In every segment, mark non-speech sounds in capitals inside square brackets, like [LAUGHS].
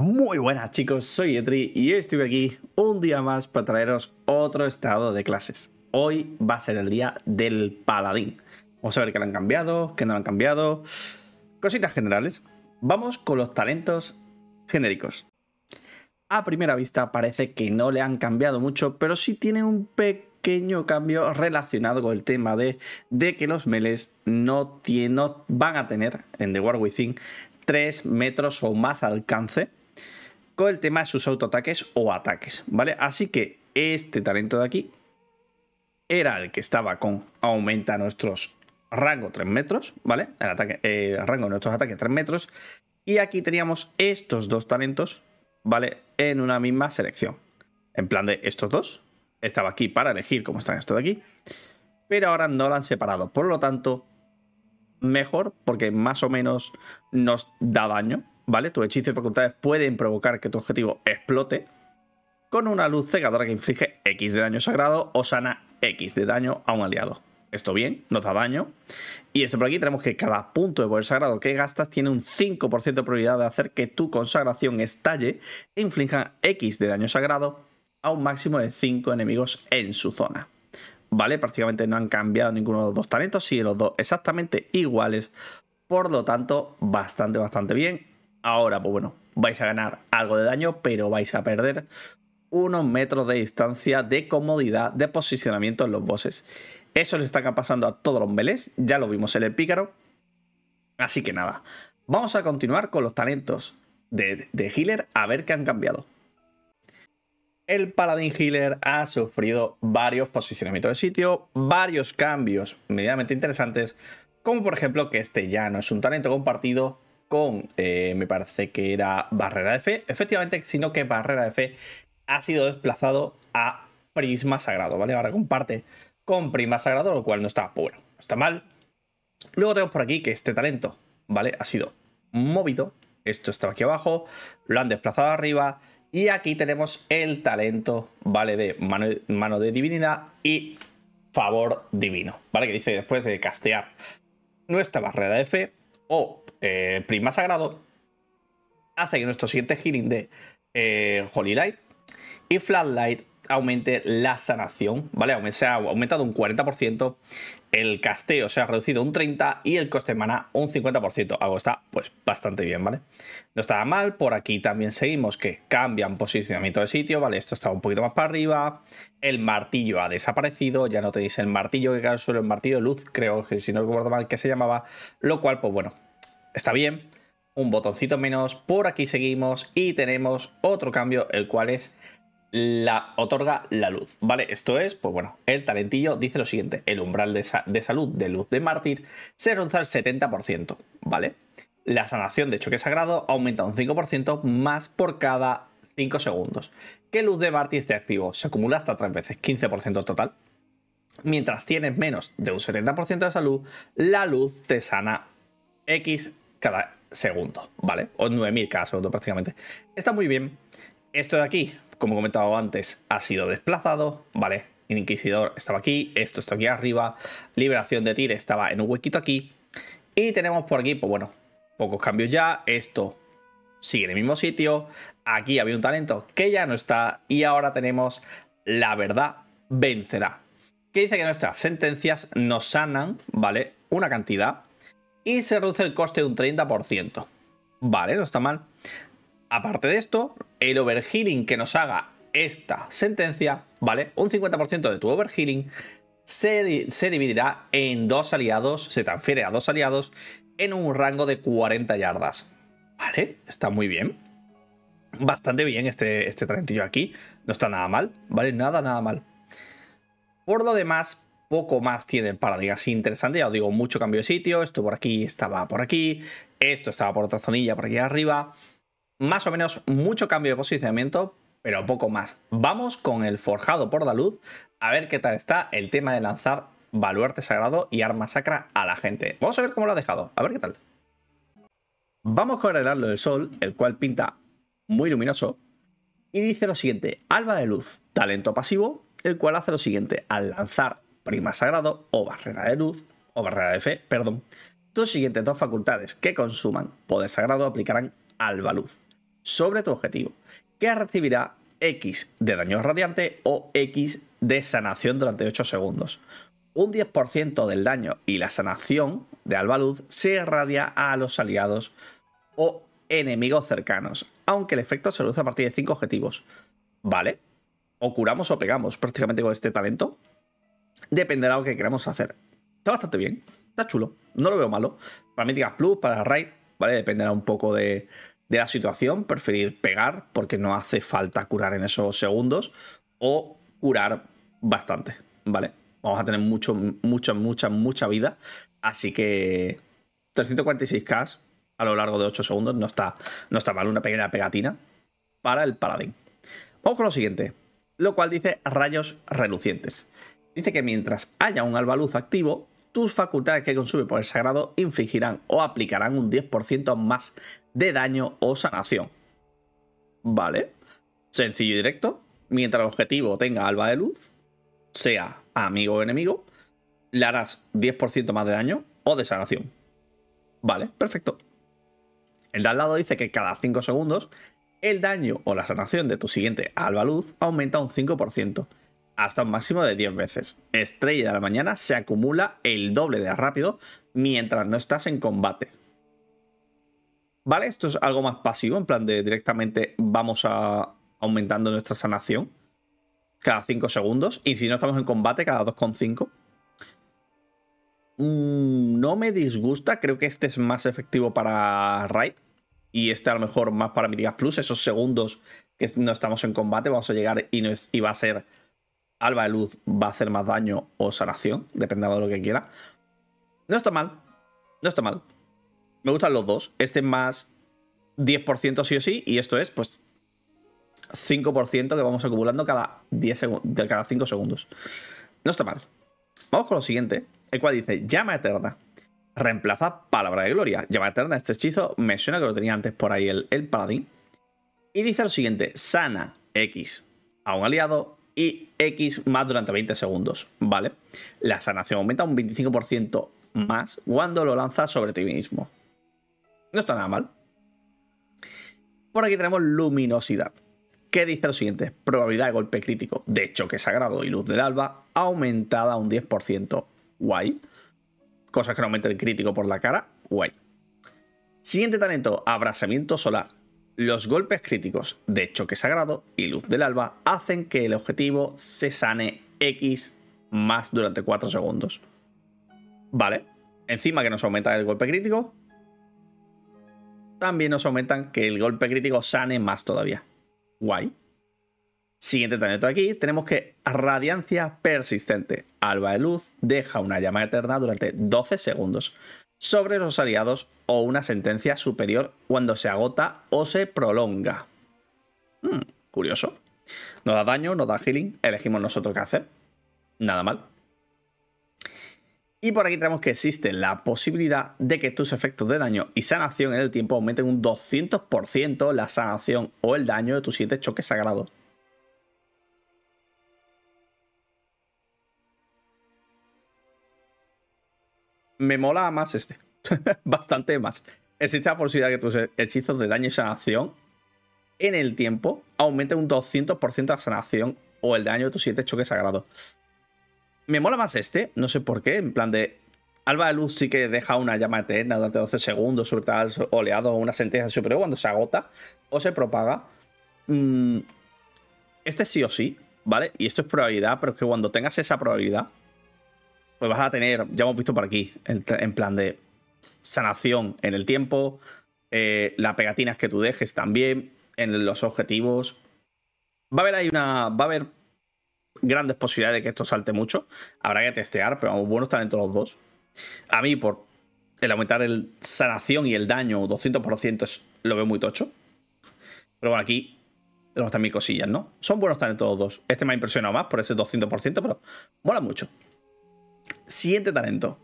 Muy buenas chicos, soy Etri y estoy aquí un día más para traeros otro estado de clases. Hoy va a ser el día del paladín. Vamos a ver qué lo han cambiado, qué no lo han cambiado. Cositas generales. Vamos con los talentos genéricos. A primera vista parece que no le han cambiado mucho, pero sí tiene un pequeño cambio relacionado con el tema de, de que los meles no, no van a tener en The War Within 3 metros o más alcance el tema de sus autoataques o ataques, ¿vale? Así que este talento de aquí era el que estaba con aumenta nuestros rango 3 metros, ¿vale? El, ataque, eh, rango de nuestros ataques 3 metros. Y aquí teníamos estos dos talentos, ¿vale? En una misma selección. En plan de estos dos. Estaba aquí para elegir cómo están estos de aquí. Pero ahora no lo han separado. Por lo tanto, mejor porque más o menos nos da daño, ¿vale? Tus hechizos y facultades pueden provocar que tu objetivo explote con una luz cegadora que inflige X de daño sagrado o sana X de daño a un aliado. Esto bien, nos da daño. Y esto por aquí tenemos que cada punto de poder sagrado que gastas tiene un 5% de probabilidad de hacer que tu consagración estalle e inflija X de daño sagrado a un máximo de 5 enemigos en su zona. ¿Vale? Prácticamente no han cambiado ninguno de los dos talentos, siguen los dos exactamente iguales. Por lo tanto, bastante, bastante bien. Ahora, pues bueno, vais a ganar algo de daño, pero vais a perder unos metros de distancia de comodidad de posicionamiento en los bosses. Eso les está pasando a todos los Belés. ya lo vimos en el pícaro. Así que nada, vamos a continuar con los talentos de, de healer a ver qué han cambiado. El paladín healer ha sufrido varios posicionamientos de sitio, varios cambios medianamente interesantes, como por ejemplo que este ya no es un talento compartido, con, eh, me parece que era Barrera de Fe, efectivamente, sino que Barrera de Fe ha sido desplazado a Prisma Sagrado, ¿vale? Ahora comparte con Prisma Sagrado, lo cual no está bueno, no está mal. Luego tenemos por aquí que este talento, ¿vale? Ha sido movido, esto estaba aquí abajo, lo han desplazado arriba y aquí tenemos el talento, ¿vale? De mano, mano de divinidad y favor divino, ¿vale? Que dice después de castear nuestra barrera de fe o Prima eh, Prisma Sagrado, hace que nuestro siguiente healing de eh, Holy Light y Flatlight aumente la sanación, ¿vale? Se ha aumentado un 40%, el casteo se ha reducido un 30% y el coste de mana un 50%, algo está pues bastante bien, ¿vale? No está mal, por aquí también seguimos que cambian posicionamiento de sitio, ¿vale? Esto está un poquito más para arriba, el martillo ha desaparecido, ya no tenéis el martillo que cae al el martillo de luz, creo que si no recuerdo mal que se llamaba, lo cual pues bueno, está bien. Un botoncito menos, por aquí seguimos y tenemos otro cambio, el cual es la otorga la luz, ¿vale? Esto es, pues bueno, el talentillo dice lo siguiente, el umbral de, salud de luz de mártir se reduce al 70%, ¿vale? La sanación de choque sagrado aumenta un 5% más por cada 5 segundos. Que luz de mártir esté activo, se acumula hasta 3 veces, 15% total. Mientras tienes menos de un 70% de salud, la luz te sana X cada segundo, ¿vale? O 9.000 cada segundo prácticamente. Está muy bien. Esto de aquí, como he comentado antes, ha sido desplazado, ¿vale? Inquisidor estaba aquí, esto está aquí arriba, Liberación de Tir estaba en un huequito aquí. Y tenemos por aquí, pues bueno, pocos cambios ya, esto sigue en el mismo sitio, aquí había un talento que ya no está y ahora tenemos la verdad vencerá. Que dice que nuestras sentencias nos sanan, ¿vale? Una cantidad y se reduce el coste un 30%. Vale, no está mal. Aparte de esto, el overhealing que nos haga esta sentencia, ¿vale? Un 50% de tu overhealing se, se, dividirá en dos aliados, se transfiere a dos aliados en un rango de 40 yardas. ¿Vale? Está muy bien. Bastante bien este, este talentillo aquí. No está nada mal, ¿vale? Nada, nada mal. Por lo demás, poco más tiene el paradigma interesante, ya os digo, mucho cambio de sitio, esto por aquí estaba por aquí, esto estaba por otra zonilla por aquí arriba, más o menos mucho cambio de posicionamiento, pero poco más. Vamos con el forjado por la luz a ver qué tal está el tema de lanzar baluarte sagrado y arma sacra a la gente. Vamos a ver cómo lo ha dejado, a ver qué tal. Vamos con el arlo del sol, el cual pinta muy luminoso, y dice lo siguiente, alba de luz, talento pasivo, el cual hace lo siguiente, al lanzar prima sagrado o barrera de luz, o barrera de fe, perdón, tus siguientes dos facultades que consuman poder sagrado aplicarán alba luz sobre tu objetivo, que recibirá X de daño radiante o X de sanación durante 8 segundos. Un 10% del daño y la sanación de alba luz se irradia a los aliados o enemigos cercanos, aunque el efecto se reduce a partir de 5 objetivos. ¿Vale? O curamos o pegamos prácticamente con este talento. Dependerá de lo que queramos hacer. Está bastante bien, está chulo, no lo veo malo. Para Míticas Plus, para Raid, ¿vale? Dependerá un poco de, de la situación, preferir pegar porque no hace falta curar en esos segundos o curar bastante, ¿vale? Vamos a tener mucho, mucha, mucha, mucha vida. Así que 346k a lo largo de 8 segundos no está, no está mal, una pequeña pegatina para el paladín. Vamos con lo siguiente, lo cual dice rayos relucientes. Dice que mientras haya un Alba Luz activo, tus facultades que consume por el sagrado infligirán o aplicarán un 10% más de daño o sanación. Vale. Sencillo y directo. Mientras el objetivo tenga alba de luz, sea amigo o enemigo, le harás 10% más de daño o de sanación. Vale, perfecto. El de al lado dice que cada 5 segundos el daño o la sanación de tu siguiente alba luz aumenta un 5% hasta un máximo de 10 veces. Estrella de la mañana se acumula el doble de rápido mientras no estás en combate. ¿Vale? Esto es algo más pasivo, en plan de directamente vamos a aumentando nuestra sanación cada 5 segundos. Y si no estamos en combate, cada 2,5. Mm, no me disgusta, creo que este es más efectivo para Raid. Y este a lo mejor más para Mitigas Plus. Esos segundos que no estamos en combate, vamos a llegar y, y va a ser Alba de Luz va a hacer más daño o sanación, dependiendo de lo que quiera. No está mal, no está mal. Me gustan los dos. Este más 10% sí o sí, y esto es, pues, 5% que vamos acumulando cada, 10 de cada 5 segundos. No está mal. Vamos con lo siguiente, el cual dice llama eterna. Reemplaza palabra de gloria. Llama eterna, este hechizo me suena que lo tenía antes por ahí el, el paladín. Y dice lo siguiente, sana X a un aliado y X más durante 20 segundos, ¿vale? La sanación aumenta un 25% más cuando lo lanzas sobre ti mismo. No está nada mal. Por aquí tenemos luminosidad, que dice lo siguiente, probabilidad de golpe crítico de choque sagrado y luz del alba aumentada un 10%. Guay. Cosas que no aumenta el crítico por la cara, guay. Siguiente talento, abrasamiento solar. Los golpes críticos de choque sagrado y luz del alba hacen que el objetivo se sane X más durante 4 segundos. Vale. Encima que nos aumenta el golpe crítico, también nos aumentan que el golpe crítico sane más todavía. Guay. Siguiente talento aquí, tenemos que Radiancia Persistente. Alba de Luz deja una llama eterna durante 12 segundos sobre los aliados o una sentencia superior cuando se agota o se prolonga. Hmm, curioso. No da daño, no da healing, elegimos nosotros qué hacer. Nada mal. Y por aquí tenemos que existe la posibilidad de que tus efectos de daño y sanación en el tiempo aumenten un 200% la sanación o el daño de tus 7 choques sagrados. Me mola más este. [LAUGHS] Bastante más. Existe la posibilidad de que tus hechizos de daño y sanación en el tiempo aumenten un 200% la sanación o el daño de tus 7 choques sagrados. Me mola más este, no sé por qué, en plan de... Alba de Luz sí que deja una llama eterna durante 12 segundos sobre tal oleado o una sentencia superior cuando se agota o se propaga. Mm, este sí o sí, ¿vale? Y esto es probabilidad, pero es que cuando tengas esa probabilidad, pues vas a tener, ya hemos visto por aquí, en plan de sanación en el tiempo, eh, las pegatinas que tú dejes también, en los objetivos. Va a haber ahí una. Va a haber grandes posibilidades de que esto salte mucho. Habrá que testear, pero buenos talentos los dos. A mí, por el aumentar el sanación y el daño 200%, es, lo veo muy tocho. Pero bueno, aquí tenemos mis cosillas, ¿no? Son buenos talentos los dos. Este me ha impresionado más por ese 200%, pero mola mucho. Siguiente talento.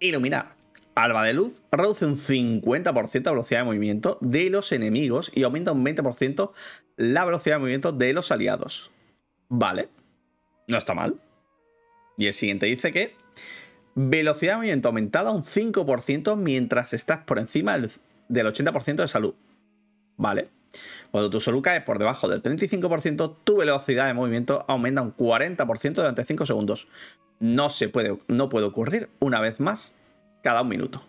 Iluminar. Alba de luz reduce un 50% la velocidad de movimiento de los enemigos y aumenta un 20% la velocidad de movimiento de los aliados. Vale, no está mal. Y el siguiente dice que velocidad de movimiento aumentada un 5% mientras estás por encima del 80% de salud. Vale, cuando tu solu cae por debajo del 35%, tu velocidad de movimiento aumenta un 40% durante 5 segundos. No, se puede, no ocurrir una vez más cada un minuto.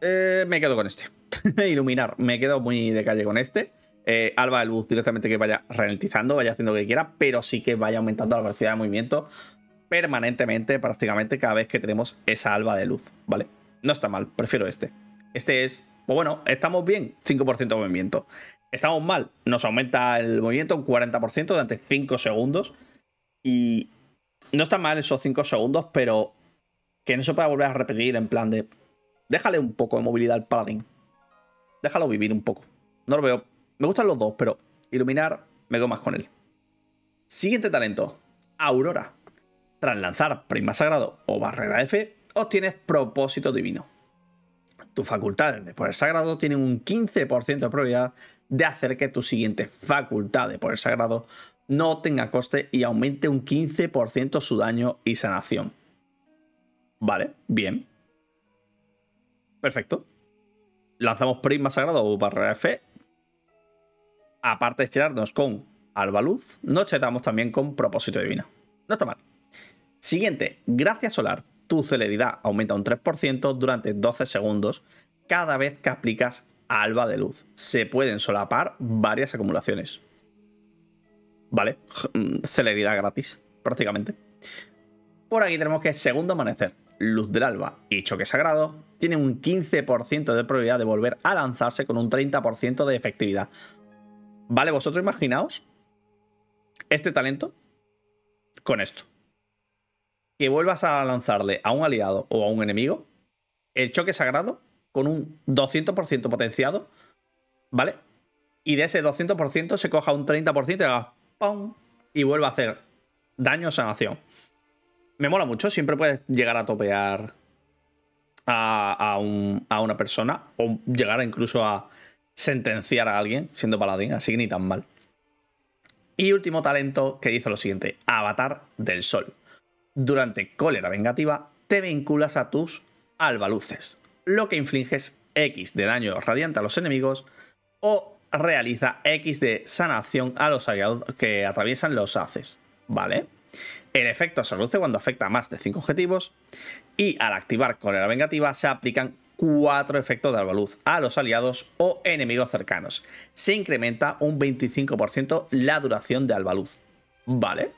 Eh, me quedo con este. [LAUGHS] Iluminar, me quedo muy de calle con este. Eh, alba de luz directamente que vaya ralentizando, vaya haciendo lo que quiera, pero sí que vaya aumentando la velocidad de movimiento permanentemente, prácticamente cada vez que tenemos esa alba de luz, ¿vale? No está mal, prefiero este. Este es pues bueno, estamos bien, 5% de movimiento. Estamos mal, nos aumenta el movimiento un 40% durante 5 segundos. Y no está mal esos 5 segundos, pero que no se pueda volver a repetir en plan de... Déjale un poco de movilidad al paladín. Déjalo vivir un poco. No lo veo. Me gustan los dos, pero iluminar me veo más con él. Siguiente talento. Aurora. Tras lanzar Prima Sagrado o Barrera F, obtienes Propósito Divino tus facultades de poder sagrado tienen un 15% de probabilidad de hacer que tu siguiente facultad de poder sagrado no tenga coste y aumente un 15% su daño y sanación. Vale, bien. Perfecto. Lanzamos Prisma Sagrado o barra F. Aparte de estirarnos con Alba No nos chetamos también con Propósito Divino. No está mal. Siguiente, Gracia Solar tu celeridad aumenta un 3% durante 12 segundos cada vez que aplicas alba de luz. Se pueden solapar varias acumulaciones. ¿Vale? Mm, celeridad gratis, prácticamente. Por aquí tenemos que segundo amanecer, luz del alba y choque sagrado Tiene un 15% de probabilidad de volver a lanzarse con un 30% de efectividad. ¿Vale? Vosotros imaginaos este talento con esto que vuelvas a lanzarle a un aliado o a un enemigo el choque sagrado con un 200% potenciado, ¿vale? Y de ese 200% se coja un 30% y haga ¡pum! y vuelva a hacer daño o sanación. Me mola mucho, siempre puedes llegar a topear a, una persona o llegar incluso a sentenciar a alguien siendo paladín, así que ni tan mal. Y último talento que dice lo siguiente, Avatar del Sol. Durante cólera vengativa te vinculas a tus albaluces, lo que infliges X de daño radiante a los enemigos o realiza X de sanación a los aliados que atraviesan los haces, ¿vale? El efecto se reduce cuando afecta a más de 5 objetivos y al activar cólera vengativa se aplican 4 efectos de albaluz a los aliados o enemigos cercanos. Se incrementa un 25% la duración de albaluz, ¿vale?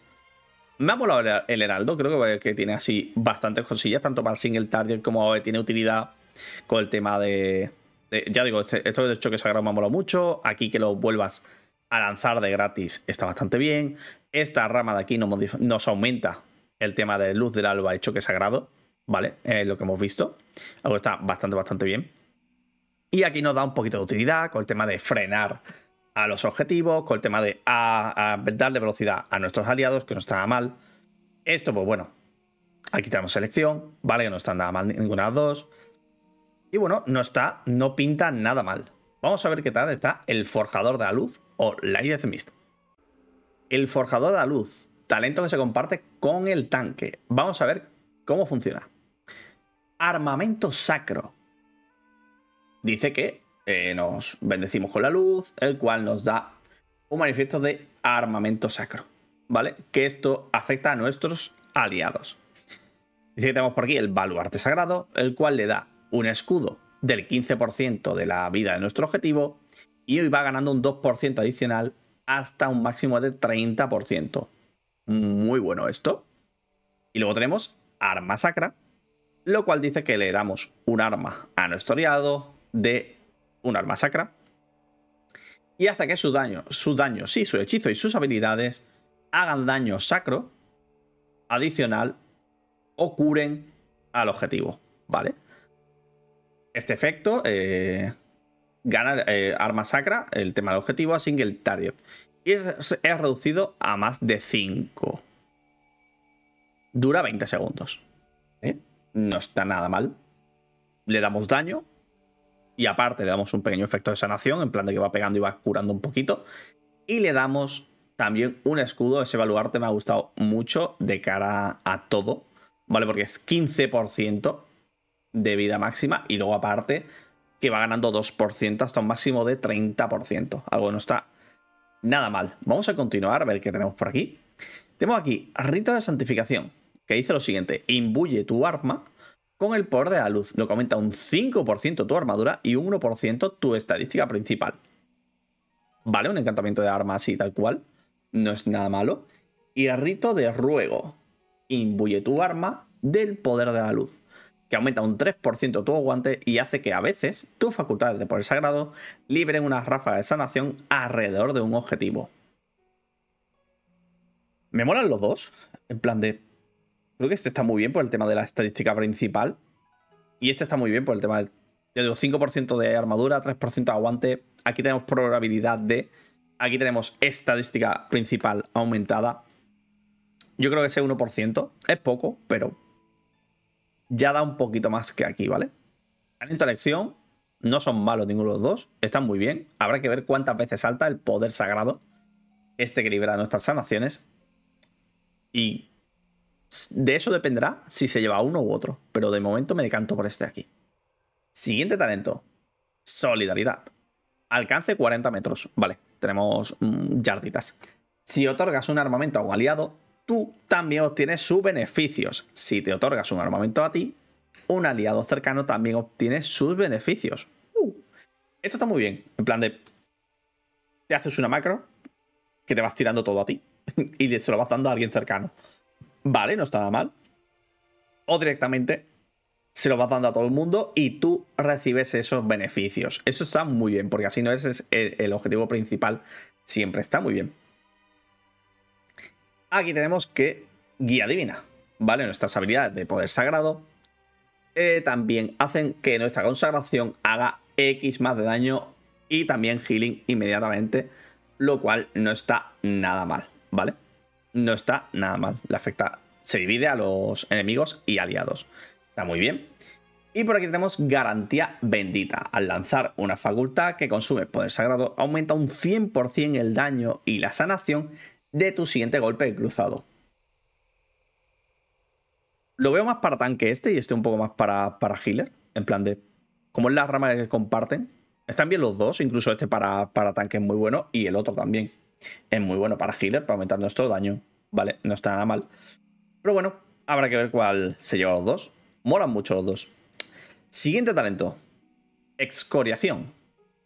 Me ha molado el, Heraldo, creo que, que, tiene así bastantes cosillas, tanto para el single target como eh, tiene utilidad con el tema de. ya digo, este, esto de choque sagrado me ha molado mucho. Aquí que lo vuelvas a lanzar de gratis está bastante bien. Esta rama de aquí nos, nos aumenta el tema de luz del alba y choque sagrado, ¿vale? Eh, lo que hemos visto. Algo está bastante, bastante bien. Y aquí nos da un poquito de utilidad con el tema de frenar a los objetivos, con el tema de a, darle velocidad a nuestros aliados, que no está mal. Esto, pues bueno, aquí tenemos selección, vale, que no está nada mal ninguna de dos. Y bueno, no está, no pinta nada mal. Vamos a ver qué tal está el Forjador de la Luz o la de Mist. El Forjador de la Luz, talento que se comparte con el tanque. Vamos a ver cómo funciona. Armamento sacro. Dice que eh, nos bendecimos con la luz, el cual nos da un manifiesto de armamento sacro, ¿vale? Que esto afecta a nuestros aliados. Dice que tenemos por aquí el baluarte sagrado, el cual le da un escudo del 15% de la vida de nuestro objetivo y hoy va ganando un 2% adicional hasta un máximo de 30%. Muy bueno esto. Y luego tenemos arma sacra, lo cual dice que le damos un arma a nuestro aliado de un arma sacra, y hasta que su daño. Su daño. sí, su hechizo y sus habilidades hagan daño sacro adicional o curen al objetivo, ¿vale? Este efecto eh, gana eh, arma sacra, el tema del objetivo, A single target. Y es, reducido a más de 5. Dura 20 segundos. ¿eh? No está nada mal. Le damos daño, y aparte le damos un pequeño efecto de sanación, en plan de que va pegando y va curando un poquito. Y le damos también un escudo, ese baluarte me ha gustado mucho de cara a todo, ¿vale? Porque es 15% de vida máxima y luego aparte que va ganando 2% hasta un máximo de 30%, algo no está nada mal. Vamos a continuar a ver qué tenemos por aquí. Tenemos aquí Rito de Santificación, que dice lo siguiente, imbuye tu arma con el poder de la luz, lo que aumenta un 5% tu armadura y un 1% tu estadística principal. Vale, un encantamiento de arma así tal cual, no es nada malo. Y el rito de ruego, imbuye tu arma del poder de la luz, que aumenta un 3% tu aguante y hace que a veces tus facultades de poder sagrado libren una ráfaga de sanación alrededor de un objetivo. Me molan los dos, en plan de Creo que este está muy bien por el tema de la estadística principal. Y este está muy bien por el tema de. los 5% de armadura, 3% de aguante. Aquí tenemos probabilidad de. Aquí tenemos estadística principal aumentada. Yo creo que ese 1% es poco, pero ya da un poquito más que aquí, ¿vale? de elección. no son malos ninguno de los dos, están muy bien. Habrá que ver cuántas veces salta el poder sagrado, este que libera nuestras sanaciones. Y de eso dependerá si se lleva uno u otro, pero de momento me decanto por este aquí. Siguiente talento. Solidaridad. Alcance 40 metros. Vale, tenemos mm, yarditas. Si otorgas un armamento a un aliado, tú también obtienes sus beneficios. Si te otorgas un armamento a ti, un aliado cercano también obtiene sus beneficios. Uh. esto está muy bien. En plan de... Te haces una macro que te vas tirando todo a ti [LAUGHS] y se lo vas dando a alguien cercano. Vale, no nada mal. O directamente se lo vas dando a todo el mundo y tú recibes esos beneficios. Eso está muy bien, porque así no es el objetivo principal. Siempre está muy bien. Aquí tenemos que guía divina, ¿vale? Nuestras habilidades de poder sagrado eh, también hacen que nuestra consagración haga X más de daño y también healing inmediatamente, lo cual no está nada mal, ¿vale? no está nada mal. Le afecta, se divide a los enemigos y aliados. Está muy bien. Y por aquí tenemos garantía bendita. Al lanzar una facultad que consume poder sagrado, aumenta un 100% el daño y la sanación de tu siguiente golpe cruzado. Lo veo más para tanque este y este un poco más para, para healer. En plan de. Como es la rama que comparten. Están bien los dos, incluso este para, para tanque es muy bueno y el otro también. Es muy bueno para healer, para aumentar nuestro daño. Vale, no está nada mal. Pero bueno, habrá que ver cuál se lleva los dos. Moran mucho los dos. Siguiente talento. Excoriación.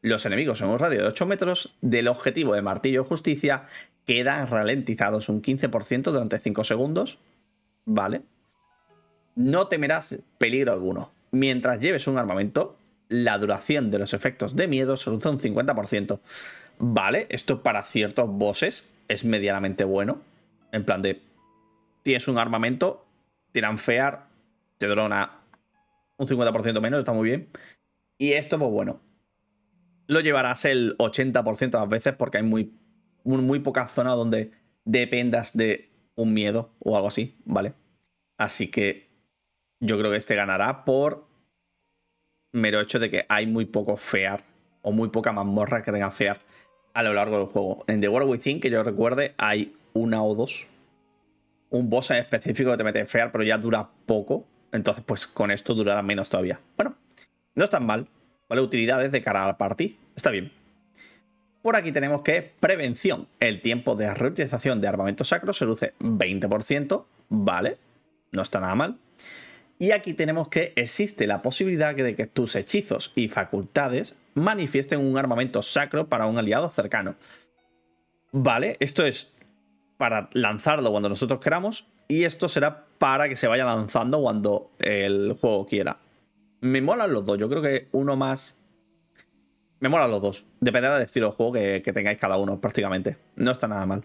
Los enemigos en un radio de 8 metros del objetivo de martillo justicia quedan ralentizados un 15% durante 5 segundos. Vale. No temerás peligro alguno. Mientras lleves un armamento, la duración de los efectos de miedo se reduce un 50% vale, esto para ciertos bosses es medianamente bueno. En plan de, tienes un armamento, tiran fear, te drona un 50% menos, está muy bien. Y esto, pues bueno, lo llevarás el 80% a las veces porque hay muy, muy pocas zonas donde dependas de un miedo o algo así, ¿vale? Así que yo creo que este ganará por mero hecho de que hay muy poco fear o muy poca mazmorra que tenga fear a lo largo del juego. En The World Within, que yo recuerde, hay una o dos. Un boss en específico que te mete en fear, pero ya dura poco. Entonces, pues con esto durará menos todavía. Bueno, no es tan mal. ¿Vale? Utilidades de cara a la party. Está bien. Por aquí tenemos que prevención. El tiempo de reutilización de armamento sacro se reduce 20%. Vale. No está nada mal. Y aquí tenemos que existe la posibilidad de que tus hechizos y facultades manifiesten un armamento sacro para un aliado cercano. Vale, esto es para lanzarlo cuando nosotros queramos y esto será para que se vaya lanzando cuando el juego quiera. Me molan los dos, yo creo que uno más... Me molan los dos, dependerá del estilo de juego que, tengáis cada uno prácticamente. No está nada mal.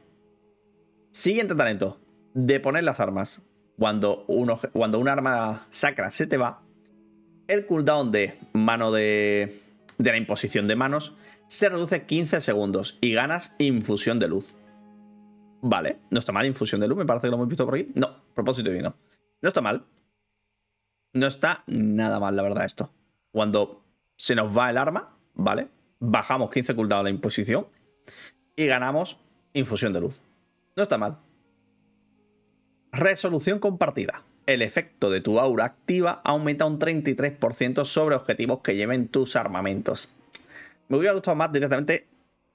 Siguiente talento, de poner las armas cuando, uno, cuando un arma sacra se te va, el cooldown de mano de, de la imposición de manos se reduce 15 segundos y ganas infusión de luz. Vale, no está mal infusión de luz, me parece que lo hemos visto por aquí. No, propósito vino No está mal. No está nada mal, la verdad, esto. Cuando se nos va el arma, ¿vale? Bajamos 15 cooldown a la imposición y ganamos infusión de luz. No está mal. Resolución compartida. El efecto de tu aura activa aumenta un 33% sobre objetivos que lleven tus armamentos. Me hubiera gustado más directamente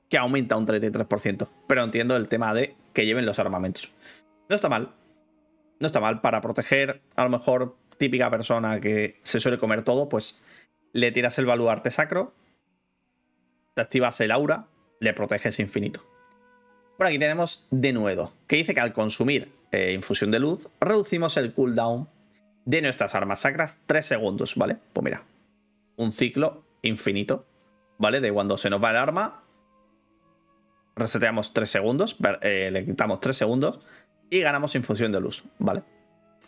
que aumenta un 33%, pero entiendo el tema de que lleven los armamentos. No está mal. No está mal para proteger a lo mejor típica persona que se suele comer todo, pues le tiras el baluarte sacro, te activas el aura, le proteges infinito. Por aquí tenemos de nuevo, que dice que al consumir eh, infusión de luz, reducimos el cooldown de nuestras armas sacras 3 segundos, ¿vale? Pues mira, un ciclo infinito, ¿vale? De cuando se nos va el arma, reseteamos 3 segundos, eh, le quitamos 3 segundos y ganamos infusión de luz, ¿vale?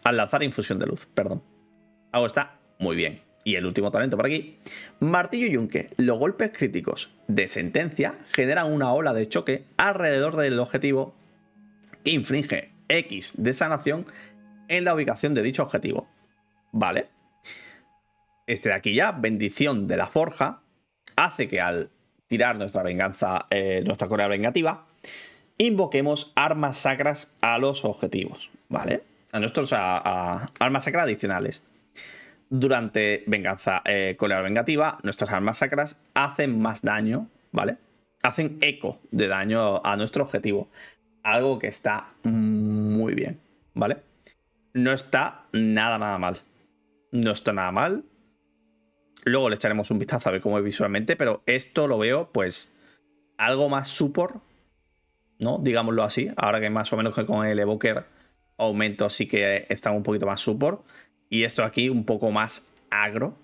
Al lanzar infusión de luz, perdón. Algo está muy bien. Y el último talento por aquí. Martillo Yunque. Los golpes críticos de sentencia generan una ola de choque alrededor del objetivo que infringe X de sanación en la ubicación de dicho objetivo. ¿Vale? Este de aquí ya, bendición de la forja, hace que al tirar nuestra venganza, eh, nuestra correa vengativa, invoquemos armas sacras a los objetivos, ¿vale? A nuestros armas sacras adicionales. Durante venganza eh, correa vengativa, nuestras armas sacras hacen más daño, ¿vale? Hacen eco de daño a nuestro objetivo algo que está muy bien, ¿vale? No está nada, nada mal. No está nada mal. Luego le echaremos un vistazo a ver cómo es visualmente, pero esto lo veo, pues, algo más support, ¿no? Digámoslo así. Ahora que más o menos que con el evoker aumento así que está un poquito más support. Y esto aquí un poco más agro,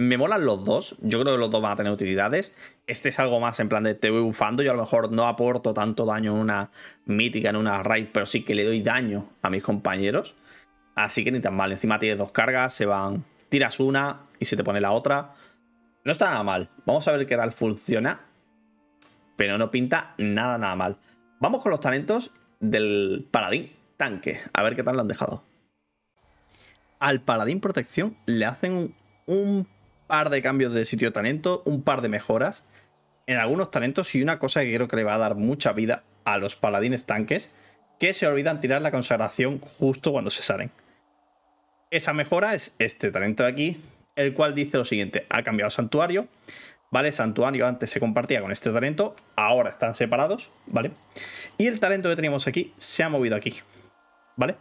me molan los dos. Yo creo que los dos van a tener utilidades. Este es algo más en plan de te voy bufando. Yo a lo mejor no aporto tanto daño en una mítica, en una raid, pero sí que le doy daño a mis compañeros. Así que ni tan mal. Encima tienes dos cargas, se van. Tiras una y se te pone la otra. No está nada mal. Vamos a ver qué tal funciona. Pero no pinta nada, nada mal. Vamos con los talentos del paladín tanque. A ver qué tal lo han dejado. Al paladín protección le hacen un par de cambios de sitio de talento, un par de mejoras en algunos talentos y una cosa que creo que le va a dar mucha vida a los paladines tanques que se olvidan tirar la consagración justo cuando se salen. Esa mejora es este talento de aquí, el cual dice lo siguiente, ha cambiado santuario, ¿vale? Santuario antes se compartía con este talento, ahora están separados, ¿vale? Y el talento que teníamos aquí se ha movido aquí, ¿vale?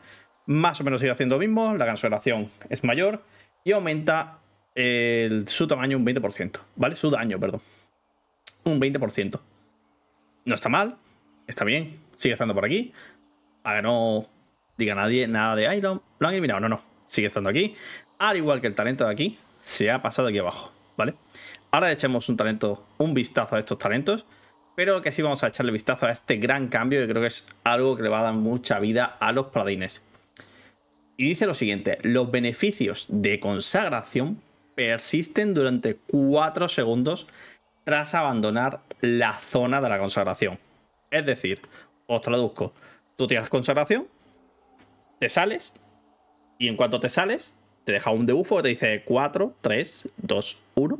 Más o menos sigue haciendo lo mismo, la consagración es mayor y aumenta su tamaño un 20%, ¿vale? Su daño, perdón. Un 20%. No está mal, está bien, sigue estando por aquí. Para ah, que no diga nadie nada de, Iron lo, han eliminado, no, no, sigue estando aquí. Al igual que el talento de aquí, se ha pasado aquí abajo, ¿vale? Ahora echemos un talento, un vistazo a estos talentos, pero que sí vamos a echarle vistazo a este gran cambio que creo que es algo que le va a dar mucha vida a los pradines Y dice lo siguiente, los beneficios de consagración persisten durante 4 segundos tras abandonar la zona de la consagración. Es decir, os traduzco, tú tiras consagración, te sales, y en cuanto te sales, te deja un debuffo que te dice 4, 3, 2, 1,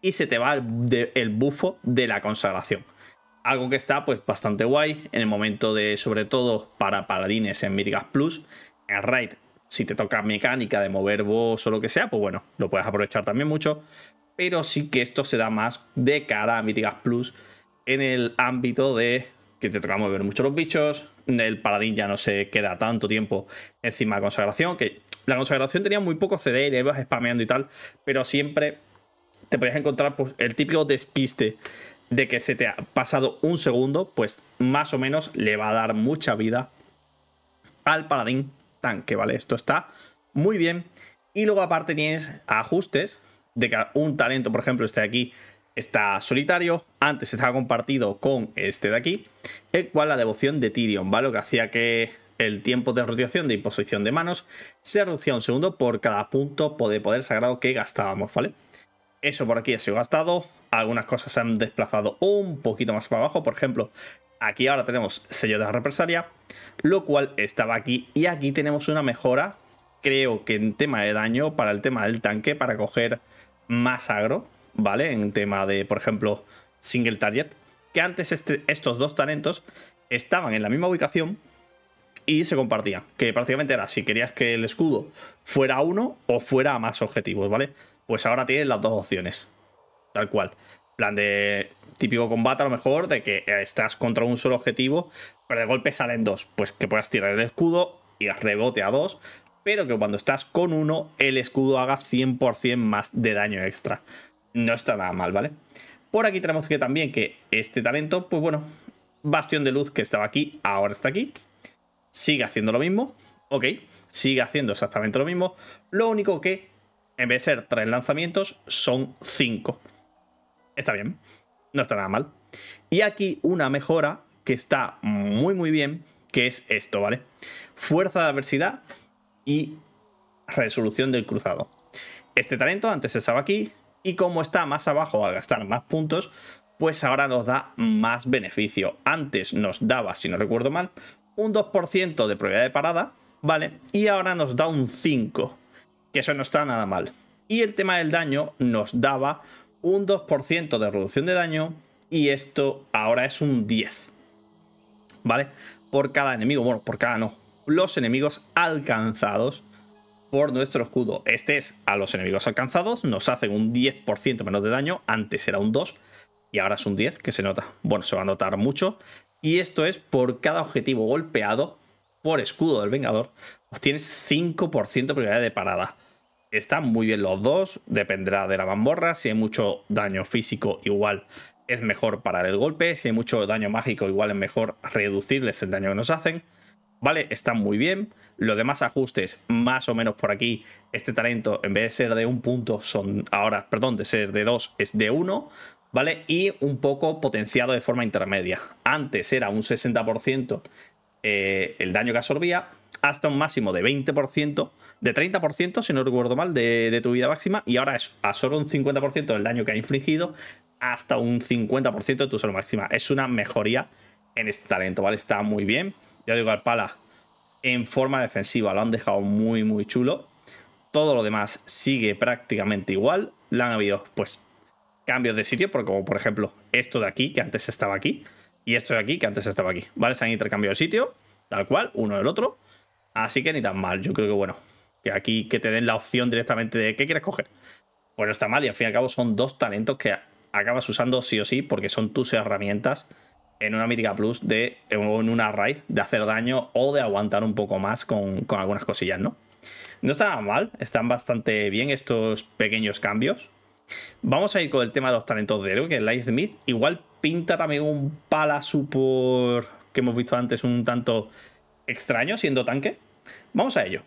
y se te va el, bufo de la consagración. Algo que está pues bastante guay en el momento de, sobre todo para paladines en Midgas Plus, en Raid si te toca mecánica de mover vos o lo que sea, pues bueno, lo puedes aprovechar también mucho. Pero sí que esto se da más de cara a Mitigas Plus en el ámbito de que te toca mover mucho los bichos. El paladín ya no se queda tanto tiempo encima de consagración. Que la consagración tenía muy poco CD y le ibas spameando y tal. Pero siempre te podías encontrar pues, el típico despiste de que se te ha pasado un segundo. Pues más o menos le va a dar mucha vida al paladín que ¿vale? Esto está muy bien. Y luego aparte tienes ajustes de que un talento, por ejemplo, este de aquí está solitario. Antes estaba compartido con este de aquí, el cual la devoción de Tyrion, ¿vale? Lo que hacía que el tiempo de rotación de imposición de manos se reducía un segundo por cada punto de poder sagrado que gastábamos, ¿vale? Eso por aquí ha sido gastado. Algunas cosas se han desplazado un poquito más para abajo. Por ejemplo, Aquí ahora tenemos sello de represalia, lo cual estaba aquí. Y aquí tenemos una mejora, creo que en tema de daño, para el tema del tanque, para coger más agro, ¿vale? En tema de, por ejemplo, single target. Que antes este, estos dos talentos estaban en la misma ubicación y se compartían. Que prácticamente era si querías que el escudo fuera uno o fuera a más objetivos, ¿vale? Pues ahora tienes las dos opciones. Tal cual plan de típico combate a lo mejor, de que eh, estás contra un solo objetivo, pero de golpe salen dos. Pues que puedas tirar el escudo y rebote a dos, pero que cuando estás con uno, el escudo haga 100% más de daño extra. No está nada mal, ¿vale? Por aquí tenemos que también que este talento, pues bueno, Bastión de Luz que estaba aquí, ahora está aquí. Sigue haciendo lo mismo, ok, sigue haciendo exactamente lo mismo. Lo único que, en vez de ser tres lanzamientos, son cinco está bien, no está nada mal. Y aquí una mejora que está muy muy bien, que es esto, ¿vale? Fuerza de adversidad y resolución del cruzado. Este talento antes estaba aquí y como está más abajo al gastar más puntos, pues ahora nos da más beneficio. Antes nos daba, si no recuerdo mal, un 2% de probabilidad de parada, ¿vale? Y ahora nos da un 5, que eso no está nada mal. Y el tema del daño nos daba un 2% de reducción de daño y esto ahora es un 10. ¿Vale? Por cada enemigo, bueno, por cada no. Los enemigos alcanzados por nuestro escudo. Este es a los enemigos alcanzados, nos hacen un 10% menos de daño, antes era un 2 y ahora es un 10 que se nota. Bueno, se va a notar mucho. Y esto es por cada objetivo golpeado por escudo del Vengador, obtienes 5% de prioridad de parada. Están muy bien los dos, dependerá de la Bamborra, Si hay mucho daño físico, igual es mejor parar el golpe. Si hay mucho daño mágico, igual es mejor reducirles el daño que nos hacen. ¿vale? Están muy bien. Los demás ajustes, más o menos por aquí, este talento, en vez de ser de un punto, son ahora, perdón, de ser de dos, es de uno, ¿vale? Y un poco potenciado de forma intermedia. Antes era un 60% eh, el daño que absorbía, hasta un máximo de 20%, de 30%, si no recuerdo mal, de, tu vida máxima, y ahora es a solo un 50% del daño que ha infligido, hasta un 50% de tu salud máxima. Es una mejoría en este talento, ¿vale? Está muy bien. Ya digo, al pala en forma defensiva lo han dejado muy, muy chulo. Todo lo demás sigue prácticamente igual. Le han habido, pues, cambios de sitio, porque como por ejemplo esto de aquí, que antes estaba aquí, y esto de aquí, que antes estaba aquí, ¿vale? Se han intercambiado de sitio, tal cual, uno del otro. Así que ni tan mal, yo creo que bueno, que aquí que te den la opción directamente de qué quieres coger. Pues no está mal y al fin y al cabo son dos talentos que acabas usando sí o sí porque son tus herramientas en una mítica plus de en una raid de hacer daño o de aguantar un poco más con, algunas cosillas, ¿no? No está mal, están bastante bien estos pequeños cambios. Vamos a ir con el tema de los talentos de héroe, que es Smith. Igual pinta también un pala super que hemos visto antes un tanto extraño siendo tanque. Vamos a ello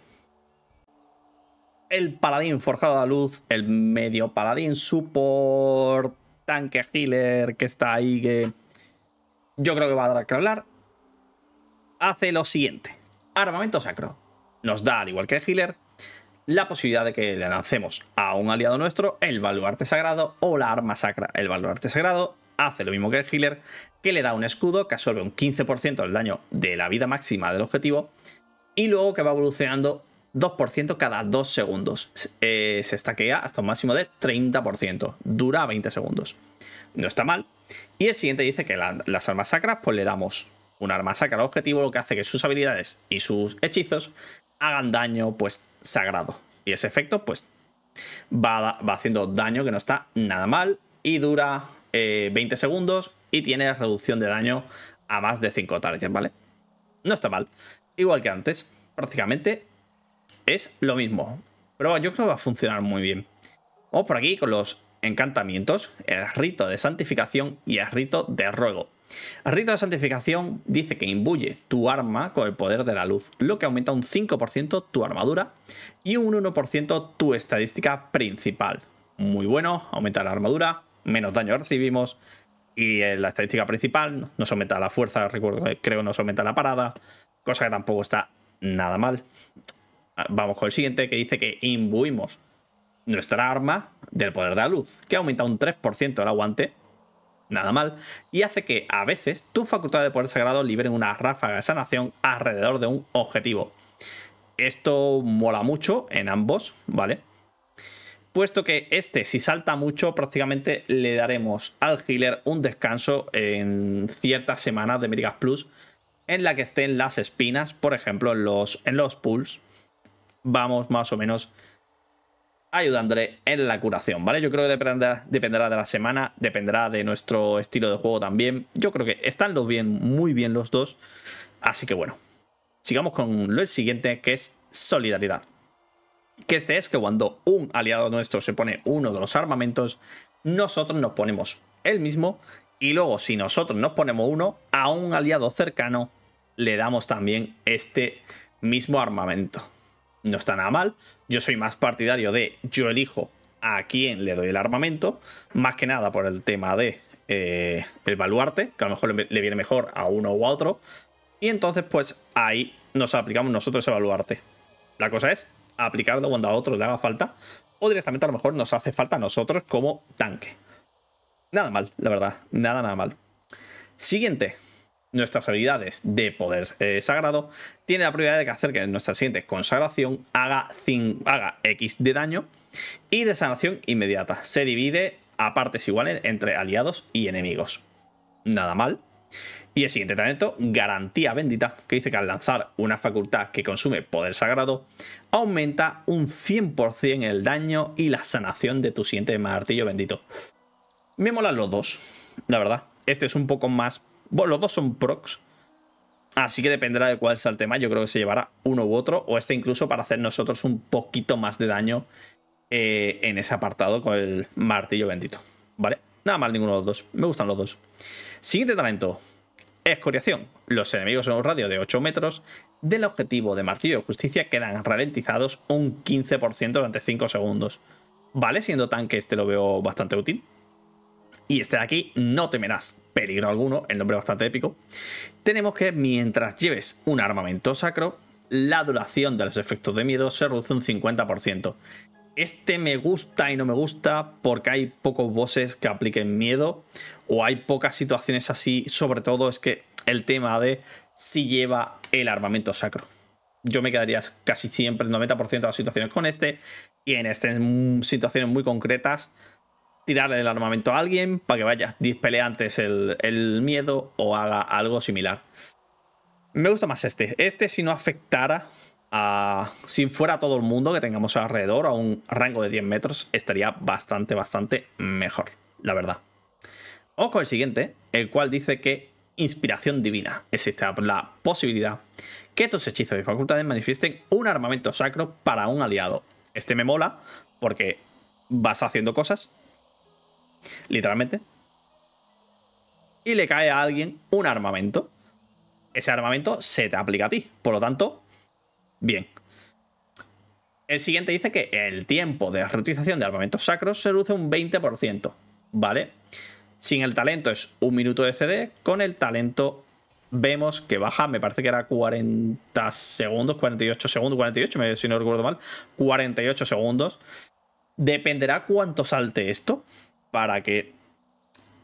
el paladín forjado a la luz, el medio paladín support, tanque healer que está ahí que yo creo que va a dar que hablar, hace lo siguiente. Armamento sacro. Nos da, al igual que el healer, la posibilidad de que le lancemos a un aliado nuestro el baluarte sagrado o la arma sacra. El baluarte sagrado hace lo mismo que el healer, que le da un escudo que absorbe un 15% del daño de la vida máxima del objetivo y luego que va evolucionando 2% cada 2 segundos. Eh, se estaquea hasta un máximo de 30%. Dura 20 segundos. No está mal. Y el siguiente dice que las armas sacras, pues le damos un arma sacra objetivo, lo que hace que sus habilidades y sus hechizos hagan daño, pues, sagrado. Y ese efecto, pues, va, haciendo daño que no está nada mal. Y dura 20 eh, segundos y tiene reducción de daño a más de 5 targets, ¿vale? No está mal. Igual que antes, prácticamente es lo mismo. Pero yo creo que va a funcionar muy bien. Vamos por aquí con los encantamientos, el rito de santificación y el rito de ruego. El rito de santificación dice que imbuye tu arma con el poder de la luz, lo que aumenta un 5% tu armadura y un 1% tu estadística principal. Muy bueno, aumenta la armadura, menos daño recibimos y eh, la estadística principal nos aumenta la fuerza, recuerdo, eh, creo nos aumenta la parada, cosa que tampoco está nada mal. Ah, vamos con el siguiente que dice que imbuimos nuestra arma del poder de la luz, que aumenta un 3% el aguante, nada mal, y hace que a veces tus facultades de poder sagrado liberen una ráfaga de sanación alrededor de un objetivo. Esto mola mucho en ambos, ¿vale? Puesto que este, si salta mucho, prácticamente le daremos al healer un descanso en ciertas semanas de Métricas Plus, en la que estén las espinas, por ejemplo, en los, en los pools, vamos más o menos ayudándole en la curación, ¿vale? Yo creo que dependerá, de la semana, dependerá de nuestro estilo de juego también. Yo creo que están bien, muy bien los dos. Así que bueno, sigamos con lo siguiente que es solidaridad. Que este es que cuando un aliado nuestro se pone uno de los armamentos, nosotros nos ponemos el mismo y luego si nosotros nos ponemos uno, a un aliado cercano le damos también este mismo armamento no está nada mal. Yo soy más partidario de yo elijo a quién le doy el armamento, más que nada por el tema de eh, el baluarte, que a lo mejor le, viene mejor a uno u a otro. Y entonces, pues ahí nos aplicamos nosotros ese baluarte. La cosa es aplicarlo cuando a otro le haga falta, o directamente a lo mejor nos hace falta a nosotros como tanque. Nada mal, la verdad, nada, nada mal. Siguiente, nuestras habilidades de poder eh, sagrado, tiene la prioridad de hacer que nuestra siguiente consagración haga, haga X de daño y de sanación inmediata. Se divide a partes iguales entre aliados y enemigos. Nada mal. Y el siguiente talento, Garantía Bendita, que dice que al lanzar una facultad que consume poder sagrado, aumenta un 100% el daño y la sanación de tu siguiente martillo bendito. Me molan los dos, la verdad. Este es un poco más bueno, los dos son procs. Así que dependerá de cuál sea el tema. Yo creo que se llevará uno u otro. O este incluso para hacer nosotros un poquito más de daño eh, en ese apartado con el martillo bendito. ¿Vale? Nada mal ninguno de los dos. Me gustan los dos. Siguiente talento. Escoriación. Los enemigos en un radio de 8 metros del objetivo de martillo de justicia quedan ralentizados un 15% durante 5 segundos. Vale, siendo tanque este lo veo bastante útil y este de aquí no temerás peligro alguno, el nombre bastante épico, tenemos que mientras lleves un armamento sacro, la duración de los efectos de miedo se reduce un 50%. Este me gusta y no me gusta porque hay pocos bosses que apliquen miedo o hay pocas situaciones así, sobre todo es que el tema de si lleva el armamento sacro. Yo me quedaría casi siempre el 90% de las situaciones con este y en estas situaciones muy concretas Tirarle el armamento a alguien para que vaya, dispele antes el, miedo o haga algo similar. Me gusta más este. Este si no afectara a... Si fuera todo el mundo que tengamos alrededor a un rango de 10 metros, estaría bastante, bastante mejor, la verdad. Ojo con el siguiente, el cual dice que inspiración divina. Existe la posibilidad que tus hechizos y facultades manifiesten un armamento sacro para un aliado. Este me mola porque vas haciendo cosas literalmente. Y le cae a alguien un armamento. Ese armamento se te aplica a ti. Por lo tanto, bien. El siguiente dice que el tiempo de reutilización de armamentos sacros se reduce un 20%. ¿Vale? Sin el talento es un minuto de CD. Con el talento vemos que baja, me parece que era 40 segundos, 48 segundos, 48, si no recuerdo mal, 48 segundos. Dependerá cuánto salte esto para que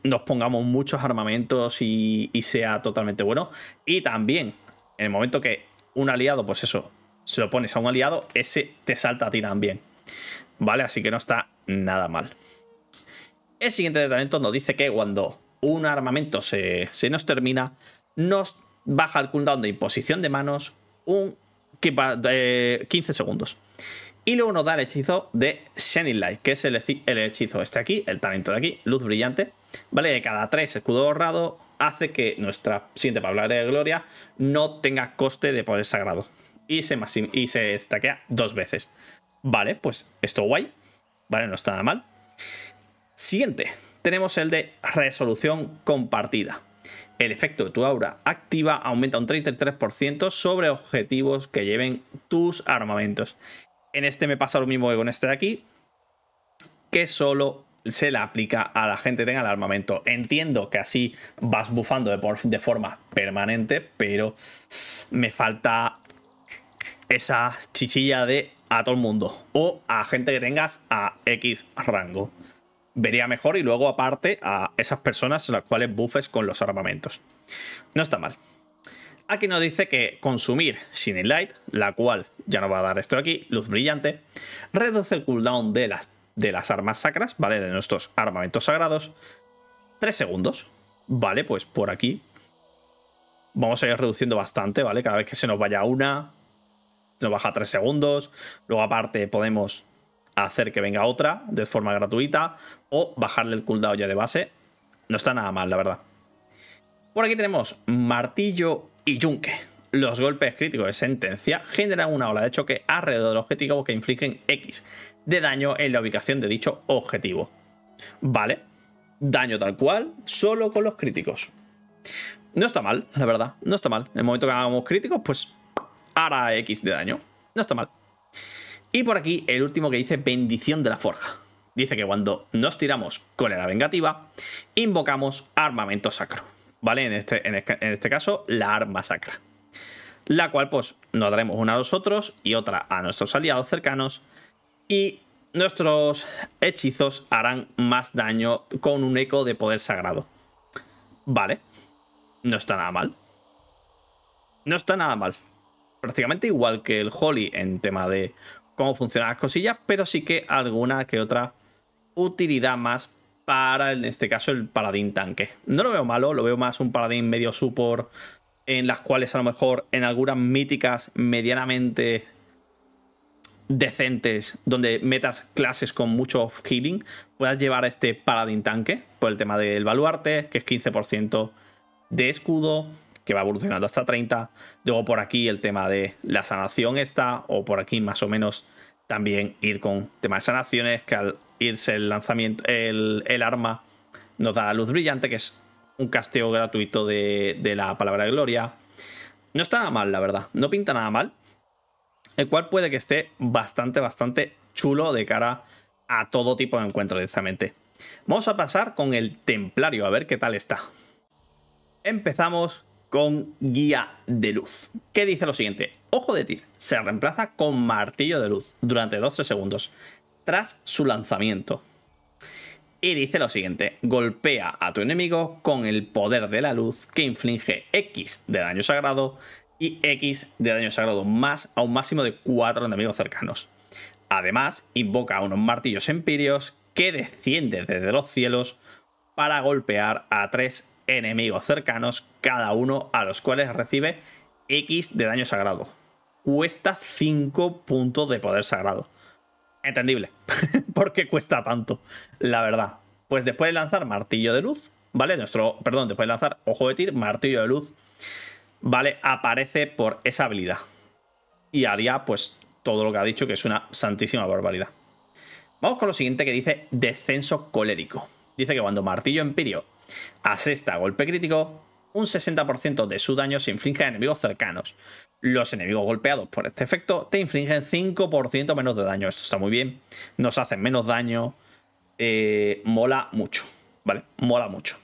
nos pongamos muchos armamentos y, sea totalmente bueno. Y también, en el momento que un aliado, pues eso, se lo pones a un aliado, ese te salta a ti también. ¿Vale? Así que no está nada mal. El siguiente tratamiento nos dice que cuando un armamento se, nos termina, nos baja el cooldown de imposición de manos un, 15 eh, segundos. Y luego nos da el hechizo de Shining Light, que es el, hechizo este aquí, el talento de aquí, luz brillante. ¿Vale? De cada tres escudo ahorrado, hace que nuestra siguiente palabra de gloria no tenga coste de poder sagrado. Y se, y se estaquea dos veces. Vale, pues esto guay. Vale, no está nada mal. Siguiente, tenemos el de resolución compartida. El efecto de tu aura activa aumenta un 33% sobre objetivos que lleven tus armamentos en este me pasa lo mismo que con este de aquí, que solo se la aplica a la gente que tenga el armamento. Entiendo que así vas bufando de, forma permanente, pero me falta esa chichilla de a todo el mundo o a gente que tengas a X rango. Vería mejor y luego aparte a esas personas a las cuales bufes con los armamentos. No está mal aquí nos dice que consumir Shining Light, la cual ya nos va a dar esto aquí, luz brillante, reduce el cooldown de las, de las armas sacras, ¿vale? De nuestros armamentos sagrados, 3 segundos, ¿vale? Pues por aquí vamos a ir reduciendo bastante, ¿vale? Cada vez que se nos vaya una, nos baja 3 segundos, luego aparte podemos hacer que venga otra de forma gratuita o bajarle el cooldown ya de base. No está nada mal, la verdad. Por aquí tenemos martillo y Yunque. Los golpes críticos de sentencia generan una ola de choque alrededor del objetivo que infligen X de daño en la ubicación de dicho objetivo. Vale, daño tal cual, solo con los críticos. No está mal, la verdad, no está mal. En el momento que hagamos críticos, pues hará X de daño. No está mal. Y por aquí el último que dice bendición de la forja. Dice que cuando nos tiramos con la vengativa, invocamos armamento sacro. ¿vale? Este, en este, en este caso, la arma sacra. La cual, pues, nos daremos una a nosotros y otra a nuestros aliados cercanos. Y nuestros hechizos harán más daño con un eco de poder sagrado. Vale. No está nada mal. No está nada mal. Prácticamente igual que el Holy en tema de cómo funcionan las cosillas, pero sí que alguna que otra utilidad más para, en este caso, el paladín tanque. No lo veo malo, lo veo más un paladín medio support, en las cuales a lo mejor en algunas míticas medianamente decentes, donde metas clases con mucho healing, puedas llevar este paladín tanque, por el tema del baluarte, que es 15% de escudo, que va evolucionando hasta 30. Luego por aquí el tema de la sanación está, o por aquí más o menos también ir con temas de sanaciones, que al irse el lanzamiento, el, el arma nos da la luz brillante, que es un casteo gratuito de, de, la palabra de gloria. No está nada mal, la verdad. No pinta nada mal. El cual puede que esté bastante, bastante chulo de cara a todo tipo de encuentros directamente. Vamos a pasar con el templario, a ver qué tal está. Empezamos con guía de luz. qué dice lo siguiente. Ojo de tir. Se reemplaza con martillo de luz durante 12 segundos tras su lanzamiento. Y dice lo siguiente, golpea a tu enemigo con el poder de la luz que inflige X de daño sagrado y X de daño sagrado más a un máximo de 4 enemigos cercanos. Además, invoca unos martillos empíreos que desciende desde los cielos para golpear a 3 enemigos cercanos, cada uno a los cuales recibe X de daño sagrado. Cuesta 5 puntos de poder sagrado entendible. [LAUGHS] porque cuesta tanto, la verdad. Pues después de lanzar martillo de luz, ¿vale? Nuestro, perdón, después de lanzar ojo de tir, martillo de luz, ¿vale? Aparece por esa habilidad. Y haría pues todo lo que ha dicho, que es una santísima barbaridad. Vamos con lo siguiente que dice descenso colérico. Dice que cuando martillo empirio asesta golpe crítico, un 60% de su daño se inflige a enemigos cercanos. Los enemigos golpeados por este efecto te infligen 5% menos de daño. Esto está muy bien. Nos hacen menos daño. Eh, mola mucho. Vale, mola mucho.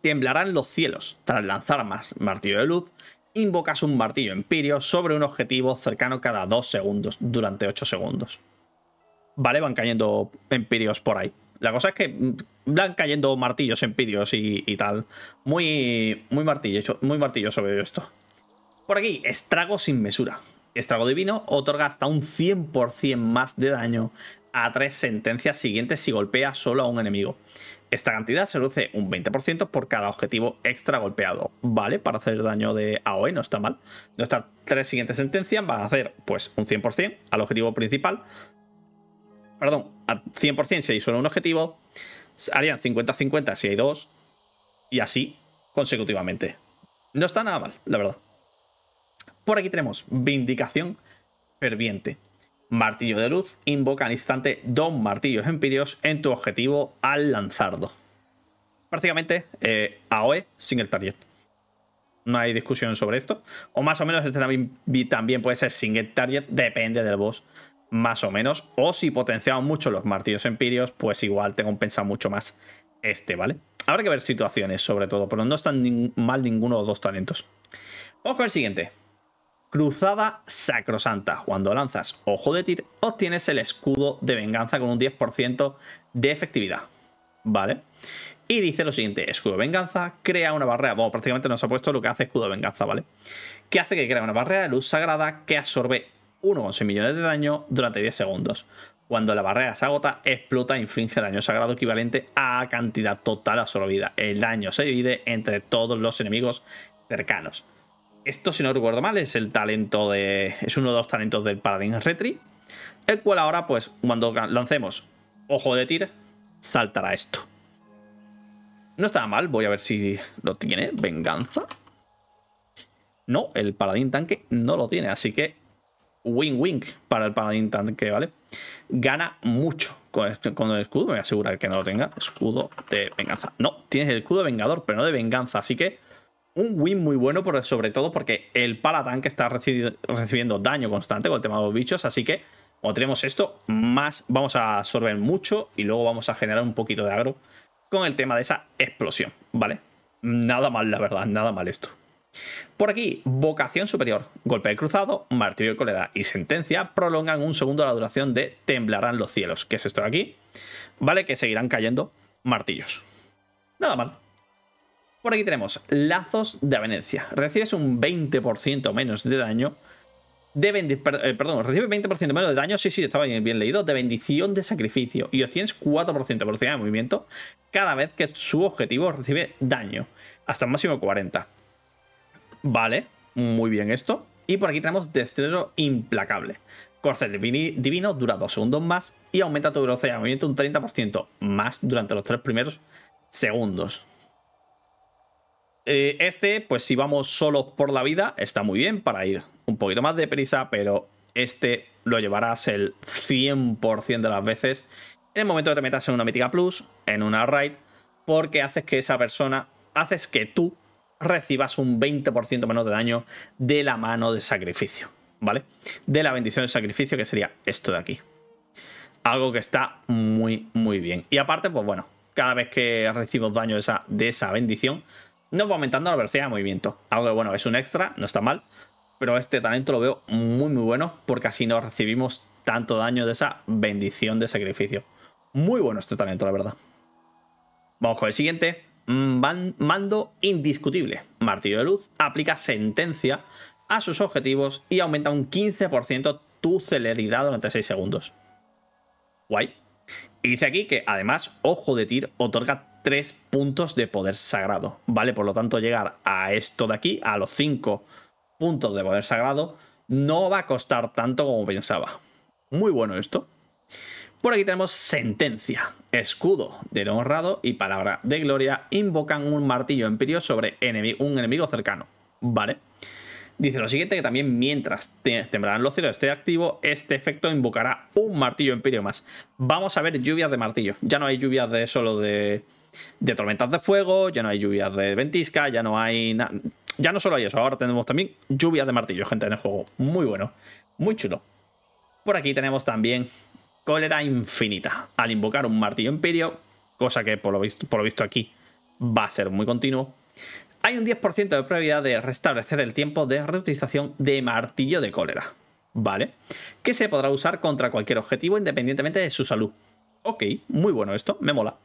Temblarán los cielos. Tras lanzar más martillo de luz, invocas un martillo empirio sobre un objetivo cercano cada 2 segundos durante 8 segundos. Vale, van cayendo empirios por ahí. La cosa es que mm, Blanc cayendo martillos en y, tal. Muy, muy, martilloso, muy martilloso veo esto. Por aquí, estrago sin mesura. Estrago divino otorga hasta un 100% más de daño a tres sentencias siguientes si golpea solo a un enemigo. Esta cantidad se reduce un 20% por cada objetivo extra golpeado, ¿vale? Para hacer daño de AOE, no está mal. Nuestras tres siguientes sentencias van a hacer pues un 100% al objetivo principal. Perdón, a 100% si hay solo un objetivo harían 50-50 si hay dos, y así consecutivamente. No está nada mal, la verdad. Por aquí tenemos Vindicación Ferviente. Martillo de luz invoca al instante dos martillos empíreos en tu objetivo al lanzarlo. Prácticamente eh, AOE sin el target. No hay discusión sobre esto. O más o menos este también, también puede ser single target, depende del boss más o menos. O si potenciamos mucho los martillos empíreos, pues igual te compensa mucho más este, ¿vale? Habrá que ver situaciones, sobre todo, pero no están mal ninguno de los dos talentos. Vamos con el siguiente. Cruzada Sacrosanta. Cuando lanzas Ojo de Tir, obtienes el escudo de venganza con un 10% de efectividad. ¿Vale? Y dice lo siguiente, escudo de venganza, crea una barrera. Bueno, prácticamente nos ha puesto lo que hace escudo de venganza, ¿vale? Que hace que crea una barrera de luz sagrada que absorbe 11 millones de daño durante 10 segundos. Cuando la barrera se agota, explota e inflige daño sagrado equivalente a cantidad total vida. El daño se divide entre todos los enemigos cercanos. Esto, si no recuerdo mal, es el talento de. Es uno de los talentos del Paladín Retri. El cual ahora, pues, cuando lancemos ojo de tir, saltará esto. No está mal, voy a ver si lo tiene. Venganza. No, el paladín tanque no lo tiene, así que win-win para el paladín tanque, ¿vale? Gana mucho con el, escudo. Me voy a asegurar que no lo tenga. Escudo de venganza. No, tienes el escudo de vengador, pero no de venganza. Así que un win muy bueno, sobre todo porque el que está recibiendo daño constante con el tema de los bichos. Así que cuando tenemos esto, más vamos a absorber mucho y luego vamos a generar un poquito de agro con el tema de esa explosión, ¿vale? Nada mal, la verdad, nada mal esto. Por aquí, vocación superior, golpe de cruzado, martillo de cólera y sentencia prolongan un segundo la duración de temblarán los cielos, que es esto de aquí, ¿vale? Que seguirán cayendo martillos. Nada mal. Por aquí tenemos lazos de avenencia. Recibes un 20% menos de daño. De eh, perdón, recibes 20% menos de daño, sí, sí, estaba bien, leído, de bendición de sacrificio y obtienes 4% de velocidad de movimiento cada vez que su objetivo recibe daño, hasta un máximo 40. Vale, muy bien esto. Y por aquí tenemos Destrero Implacable. Corcel Divino dura dos segundos más y aumenta tu velocidad de movimiento un 30% más durante los tres primeros segundos. Eh, este, pues si vamos solos por la vida, está muy bien para ir un poquito más deprisa, pero este lo llevarás el 100% de las veces en el momento que te metas en una mítica plus, en una raid, porque haces que esa persona, haces que tú recibas un 20% menos de daño de la mano de sacrificio, ¿vale? De la bendición de sacrificio, que sería esto de aquí. Algo que está muy, muy bien. Y aparte, pues bueno, cada vez que recibimos daño de esa, bendición, nos va aumentando la velocidad de movimiento. Algo que, bueno, es un extra, no está mal. Pero este talento lo veo muy, muy bueno, porque así no recibimos tanto daño de esa bendición de sacrificio. Muy bueno este talento, la verdad. Vamos con el siguiente. Mm, mando indiscutible. Martillo de luz aplica sentencia a sus objetivos y aumenta un 15% tu celeridad durante 6 segundos. Guay. Y dice aquí que además Ojo de Tir otorga 3 puntos de poder sagrado, ¿vale? Por lo tanto, llegar a esto de aquí, a los 5 puntos de poder sagrado, no va a costar tanto como pensaba. Muy bueno esto. Por aquí tenemos sentencia escudo del honrado y palabra de gloria invocan un martillo empirio sobre un enemigo cercano. Vale. Dice lo siguiente que también mientras temblarán los cielos esté activo, este efecto invocará un martillo empirio más. Vamos a ver lluvias de Martillo. Ya no hay lluvias de solo de, tormentas de fuego, ya no hay lluvias de ventisca, ya no hay... nada. Ya no solo hay eso, ahora tenemos también lluvias de Martillo, gente, en el juego. Muy bueno, muy chulo. Por aquí tenemos también cólera infinita al invocar un martillo imperio, cosa que por lo visto, por lo visto aquí va a ser muy continuo. Hay un 10% de probabilidad de restablecer el tiempo de reutilización de martillo de cólera, ¿vale? Que se podrá usar contra cualquier objetivo independientemente de su salud. Ok, muy bueno esto, me mola.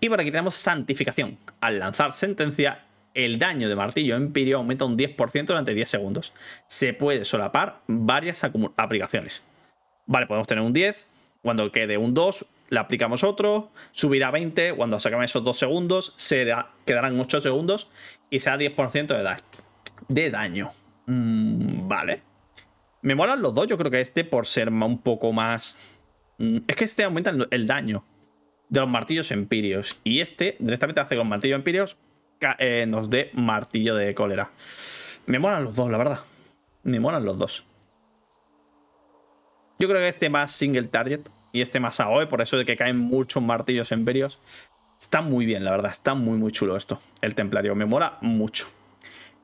Y por aquí tenemos santificación. Al lanzar sentencia, el daño de martillo imperio aumenta un 10% durante 10 segundos. Se puede solapar varias aplicaciones. Vale, podemos tener un 10, cuando quede un 2, le aplicamos otro, subirá a 20, cuando sacamos esos 2 segundos, quedarán 8 segundos y será 10% de, de daño. Mm, vale. Me molan los dos, yo creo que este por ser un poco más... Mm, es que este aumenta el, daño de los martillos empíreos y este directamente hace que los martillos empíreos eh, nos dé martillo de cólera. Me molan los dos, la verdad. Me molan los dos. Yo creo que este más single target y este más AOE, por eso de que caen muchos martillos emperios Está muy bien, la verdad, está muy muy chulo esto, el templario, me mola mucho.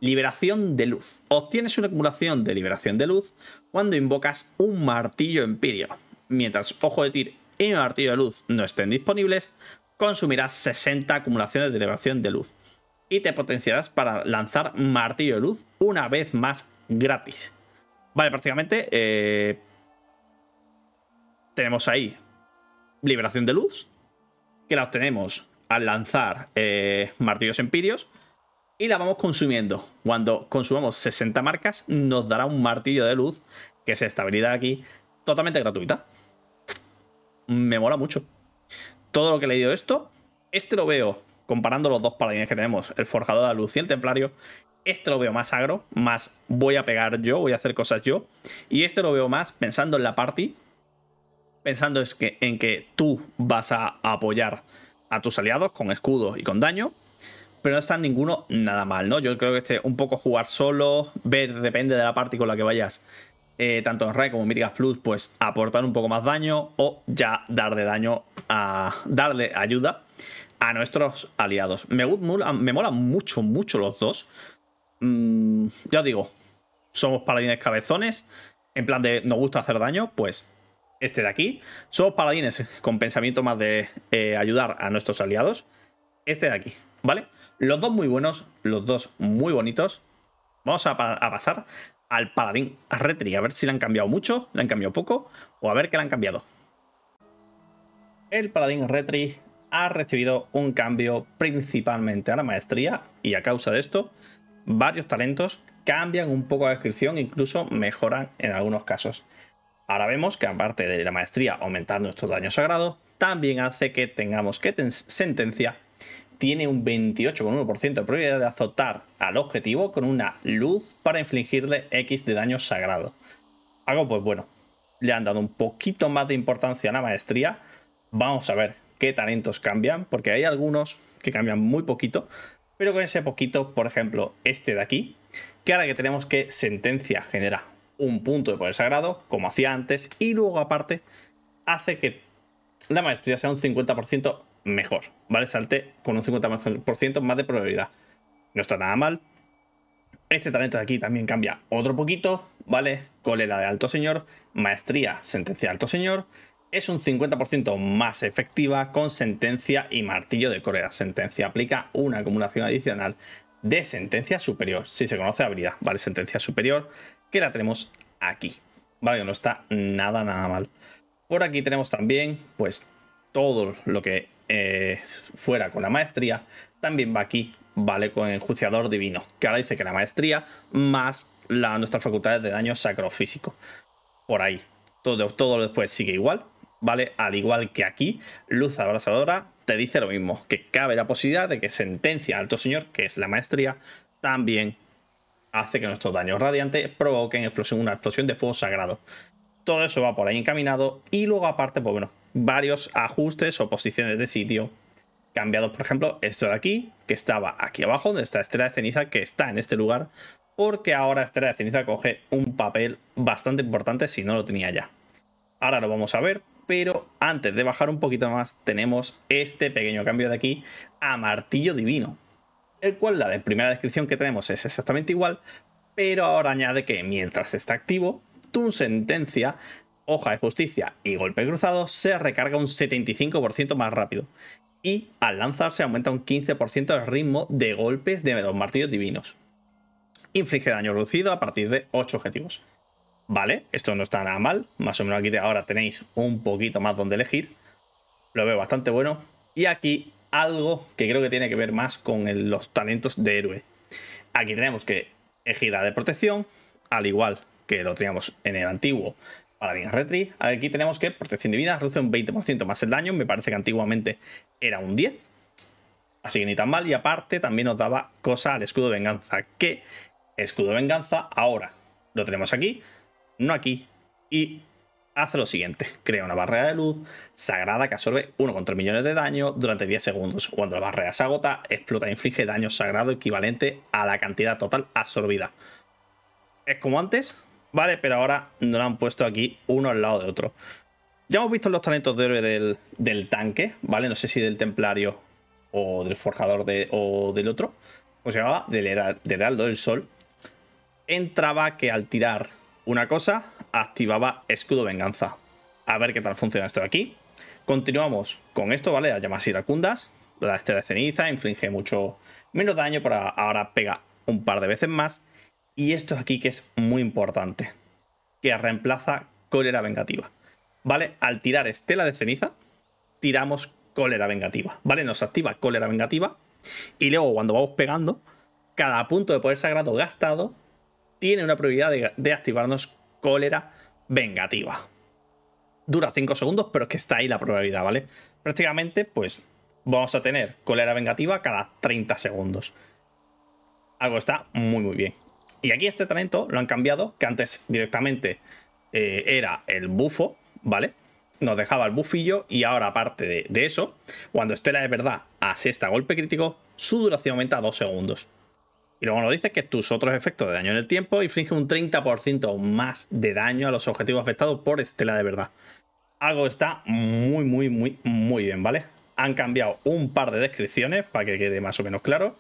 Liberación de luz. Obtienes una acumulación de liberación de luz cuando invocas un martillo empirio. Mientras ojo de tir y martillo de luz no estén disponibles, consumirás 60 acumulaciones de liberación de luz. Y te potenciarás para lanzar martillo de luz una vez más gratis. Vale, prácticamente eh, tenemos ahí liberación de luz, que la obtenemos al lanzar eh, martillos empirios y la vamos consumiendo. Cuando consumamos 60 marcas, nos dará un martillo de luz que se habilidad aquí totalmente gratuita. Me mola mucho. Todo lo que he leído esto, este lo veo comparando los dos paladines que tenemos, el forjador de la luz y el templario. Este lo veo más agro, más voy a pegar yo, voy a hacer cosas yo. Y este lo veo más pensando en la party pensando es que, en que tú vas a apoyar a tus aliados con escudos y con daño, pero no está ninguno nada mal, ¿no? Yo creo que este un poco jugar solo, ver, depende de la parte con la que vayas, eh, tanto en Raid como en Míticas Plus, pues aportar un poco más daño o ya darle daño a darle ayuda a nuestros aliados. Me, me molan mucho, mucho los dos. Mm, ya os digo, somos paladines cabezones, en plan de nos gusta hacer daño, pues este de aquí. Somos paladines con pensamiento más de eh, ayudar a nuestros aliados. Este de aquí, ¿vale? Los dos muy buenos, los dos muy bonitos. Vamos a, pasar al paladín Retri, a ver si le han cambiado mucho, le han cambiado poco, o a ver qué le han cambiado. El paladín Retri ha recibido un cambio principalmente a la maestría, y a causa de esto, varios talentos cambian un poco la descripción, incluso mejoran en algunos casos. Ahora vemos que aparte de la maestría aumentar nuestro daño sagrado, también hace que tengamos que sentencia tiene un 28,1% de probabilidad de azotar al objetivo con una luz para infligirle X de daño sagrado. Algo pues bueno, le han dado un poquito más de importancia a la maestría. Vamos a ver qué talentos cambian, porque hay algunos que cambian muy poquito, pero con ese poquito, por ejemplo, este de aquí, que ahora que tenemos que sentencia genera un punto de poder sagrado, como hacía antes, y luego aparte hace que la maestría sea un 50% mejor, ¿vale? Salte con un 50% más de probabilidad. No está nada mal. Este talento de aquí también cambia otro poquito, ¿vale? Cólera de alto señor, maestría, sentencia de alto señor. Es un 50% más efectiva con sentencia y martillo de Corea. Sentencia aplica una acumulación adicional de sentencia superior. Si se conoce, habilidad, ¿vale? Sentencia superior, que la tenemos aquí, ¿vale? no está nada, nada mal. Por aquí tenemos también, pues, todo lo que eh, fuera con la maestría, también va aquí, ¿vale? Con el juiciador divino, que ahora dice que la maestría más la, nuestras facultades de daño sacrofísico. Por ahí. Todo, todo después sigue igual, ¿vale? Al igual que aquí, luz abrasadora, te dice lo mismo, que cabe la posibilidad de que sentencia alto señor, que es la maestría, también hace que nuestros daños radiantes provoquen explosión, una explosión de fuego sagrado. Todo eso va por ahí encaminado y luego aparte, pues bueno, varios ajustes o posiciones de sitio cambiados. Por ejemplo, esto de aquí, que estaba aquí abajo, de esta Estrella de Ceniza, que está en este lugar, porque ahora Estrella de Ceniza coge un papel bastante importante si no lo tenía ya. Ahora lo vamos a ver, pero antes de bajar un poquito más tenemos este pequeño cambio de aquí a martillo divino, el cual la de primera descripción que tenemos es exactamente igual, pero ahora añade que mientras está activo, tu sentencia, hoja de justicia y golpe cruzado se recarga un 75% más rápido y al lanzarse aumenta un 15% el ritmo de golpes de los martillos divinos. Inflige daño reducido a partir de 8 objetivos vale, esto no está nada mal, más o menos aquí ahora tenéis un poquito más donde elegir, lo veo bastante bueno, y aquí algo que creo que tiene que ver más con los talentos de héroe. Aquí tenemos que ejida de protección, al igual que lo teníamos en el antiguo Paladin Retri, aquí tenemos que protección divina reduce un 20% más el daño, me parece que antiguamente era un 10%, así que ni tan mal, y aparte también nos daba cosa al escudo de venganza, que escudo de venganza ahora lo tenemos aquí, no aquí, y hace lo siguiente. [LAUGHS] Crea una barrera de luz sagrada que absorbe 1,3 millones de daño durante 10 segundos. Cuando la barrera se agota, explota e inflige daño sagrado equivalente a la cantidad total absorbida. Es como antes, ¿vale? Pero ahora nos la han puesto aquí uno al lado de otro. Ya hemos visto los talentos de héroe del, del tanque, ¿vale? No sé si del templario o del forjador o del otro. ¿Cómo se llamaba? Del, del Heraldo del Sol. Entraba que al tirar una cosa, activaba escudo venganza. A ver qué tal funciona esto de aquí. Continuamos con esto, ¿vale? Las llamas iracundas, la estela de ceniza, inflige mucho menos daño, pero ahora pega un par de veces más. Y esto aquí que es muy importante, que reemplaza cólera vengativa. ¿Vale? Al tirar estela de ceniza, tiramos cólera vengativa, ¿vale? Nos activa cólera vengativa. Y luego cuando vamos pegando, cada punto de poder sagrado gastado tiene una probabilidad de, activarnos cólera vengativa. Dura 5 segundos, pero es que está ahí la probabilidad, ¿vale? Prácticamente, pues vamos a tener cólera vengativa cada 30 segundos. Algo está muy, muy bien. Y aquí este talento lo han cambiado, que antes directamente eh, era el bufo, ¿vale? Nos dejaba el bufillo y ahora aparte de, eso, cuando Estela de verdad a golpe crítico, su duración aumenta a 2 segundos. Y luego nos dice que tus otros efectos de daño en el tiempo infligen un 30% más de daño a los objetivos afectados por estela de verdad. Algo está muy, muy, muy, muy bien, ¿vale? Han cambiado un par de descripciones para que quede más o menos claro.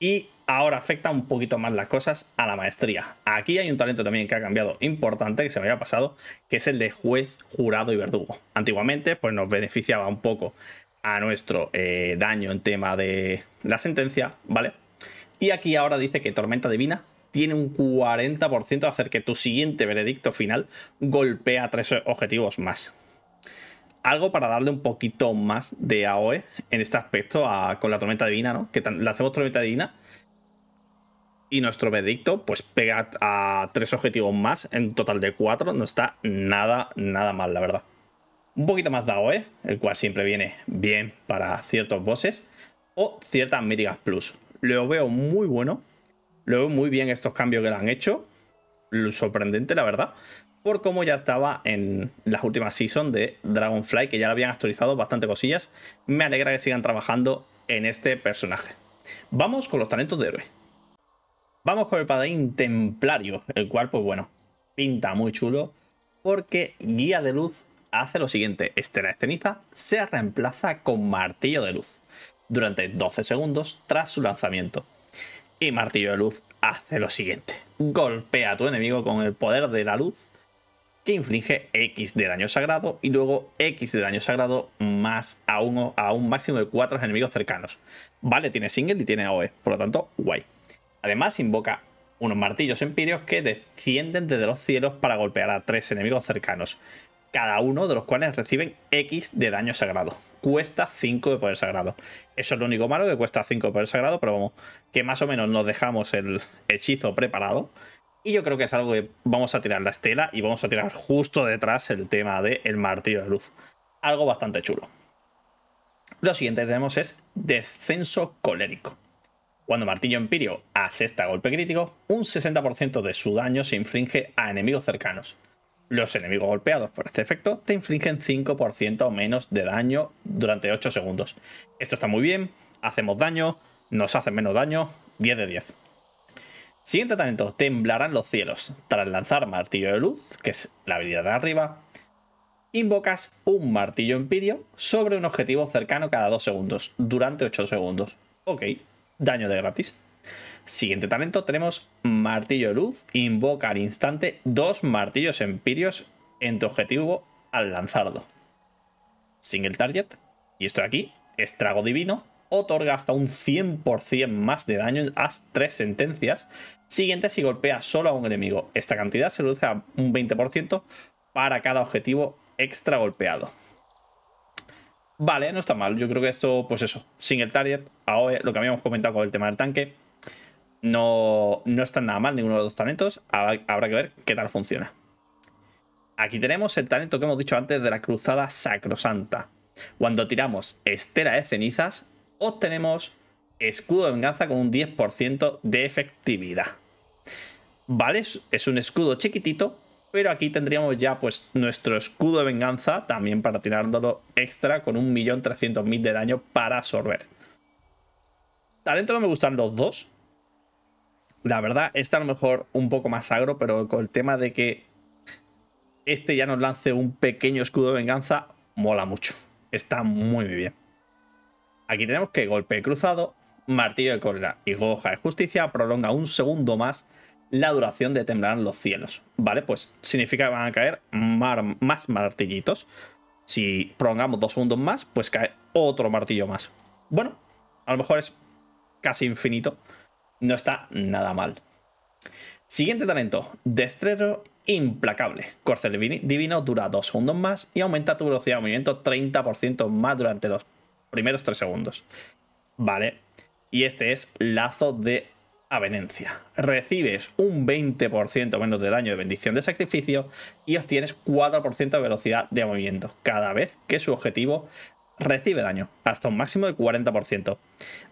Y ahora afecta un poquito más las cosas a la maestría. Aquí hay un talento también que ha cambiado importante, que se me había pasado, que es el de juez, jurado y verdugo. Antiguamente, pues nos beneficiaba un poco a nuestro eh, daño en tema de la sentencia, ¿vale? Y aquí ahora dice que Tormenta Divina tiene un 40% de hacer que tu siguiente veredicto final golpea tres objetivos más. Algo para darle un poquito más de AOE en este aspecto con la tormenta divina, ¿no? Que hacemos tormenta divina y nuestro veredicto pues pega a tres objetivos más, en total de cuatro, no está nada, nada mal, la verdad. Un poquito más de AOE, el cual siempre viene bien para ciertos bosses o ciertas míticas plus lo veo muy bueno. Lo veo muy bien estos cambios que le han hecho. Lo sorprendente, la verdad. Por cómo ya estaba en las últimas seasons de Dragonfly, que ya lo habían actualizado bastante cosillas. Me alegra que sigan trabajando en este personaje. Vamos con los talentos de héroe. Vamos con el paladín templario, el cual, pues bueno, pinta muy chulo. Porque guía de luz hace lo siguiente: Estela de ceniza se reemplaza con martillo de luz durante 12 segundos tras su lanzamiento. Y Martillo de Luz hace lo siguiente. Golpea a tu enemigo con el poder de la luz que inflige X de daño sagrado y luego X de daño sagrado más a, uno, a un máximo de 4 enemigos cercanos. Vale, tiene single y tiene AOE, por lo tanto, guay. Además, invoca unos martillos empíreos que descienden desde los cielos para golpear a tres enemigos cercanos cada uno de los cuales reciben X de daño sagrado. Cuesta 5 de poder sagrado. Eso es lo único malo, que cuesta 5 de poder sagrado, pero vamos, que más o menos nos dejamos el hechizo preparado. Y yo creo que es algo que vamos a tirar la estela y vamos a tirar justo detrás el tema del martillo de luz. Algo bastante chulo. Lo siguiente que tenemos es descenso colérico. Cuando Martillo Empirio asesta golpe crítico, un 60% de su daño se infringe a enemigos cercanos. Los enemigos golpeados por este efecto te infligen 5% o menos de daño durante 8 segundos. Esto está muy bien, hacemos daño, nos hacen menos daño, 10 de 10. Siguiente talento, temblarán los cielos. Tras lanzar martillo de luz, que es la habilidad de arriba, invocas un martillo empirio sobre un objetivo cercano cada 2 segundos, durante 8 segundos. Ok, daño de gratis. Siguiente talento tenemos Martillo Luz. Invoca al instante dos martillos empirios en tu objetivo al lanzarlo. Single target. Y esto de aquí, estrago divino. Otorga hasta un 100% más de daño. Haz tres sentencias. Siguiente, si golpea solo a un enemigo. Esta cantidad se reduce a un 20% para cada objetivo extra golpeado. Vale, no está mal. Yo creo que esto, pues eso, single target, AOE, lo que habíamos comentado con el tema del tanque, no, no están nada mal ninguno de los talentos. Habrá que ver qué tal funciona. Aquí tenemos el talento que hemos dicho antes de la cruzada sacrosanta. Cuando tiramos estera de cenizas, obtenemos escudo de venganza con un 10% de efectividad. Vale, es un escudo chiquitito, pero aquí tendríamos ya pues nuestro escudo de venganza también para tirándolo extra con 1.300.000 de daño para absorber. Talento no me gustan los dos, la verdad, está a lo mejor un poco más agro, pero con el tema de que este ya nos lance un pequeño escudo de venganza, mola mucho. Está muy bien. Aquí tenemos que golpe cruzado, martillo de cólera y goja de justicia prolonga un segundo más la duración de temblar los cielos. ¿Vale? Pues significa que van a caer más martillitos. Si prolongamos dos segundos más, pues cae otro martillo más. Bueno, a lo mejor es casi infinito no está nada mal. Siguiente talento, Destrero Implacable. Corsel divino dura 2 segundos más y aumenta tu velocidad de movimiento 30% más durante los primeros 3 segundos. Vale. Y este es Lazo de Avenencia. Recibes un 20% menos de daño de bendición de sacrificio y obtienes 4% de velocidad de movimiento cada vez que su objetivo recibe daño, hasta un máximo de 40%.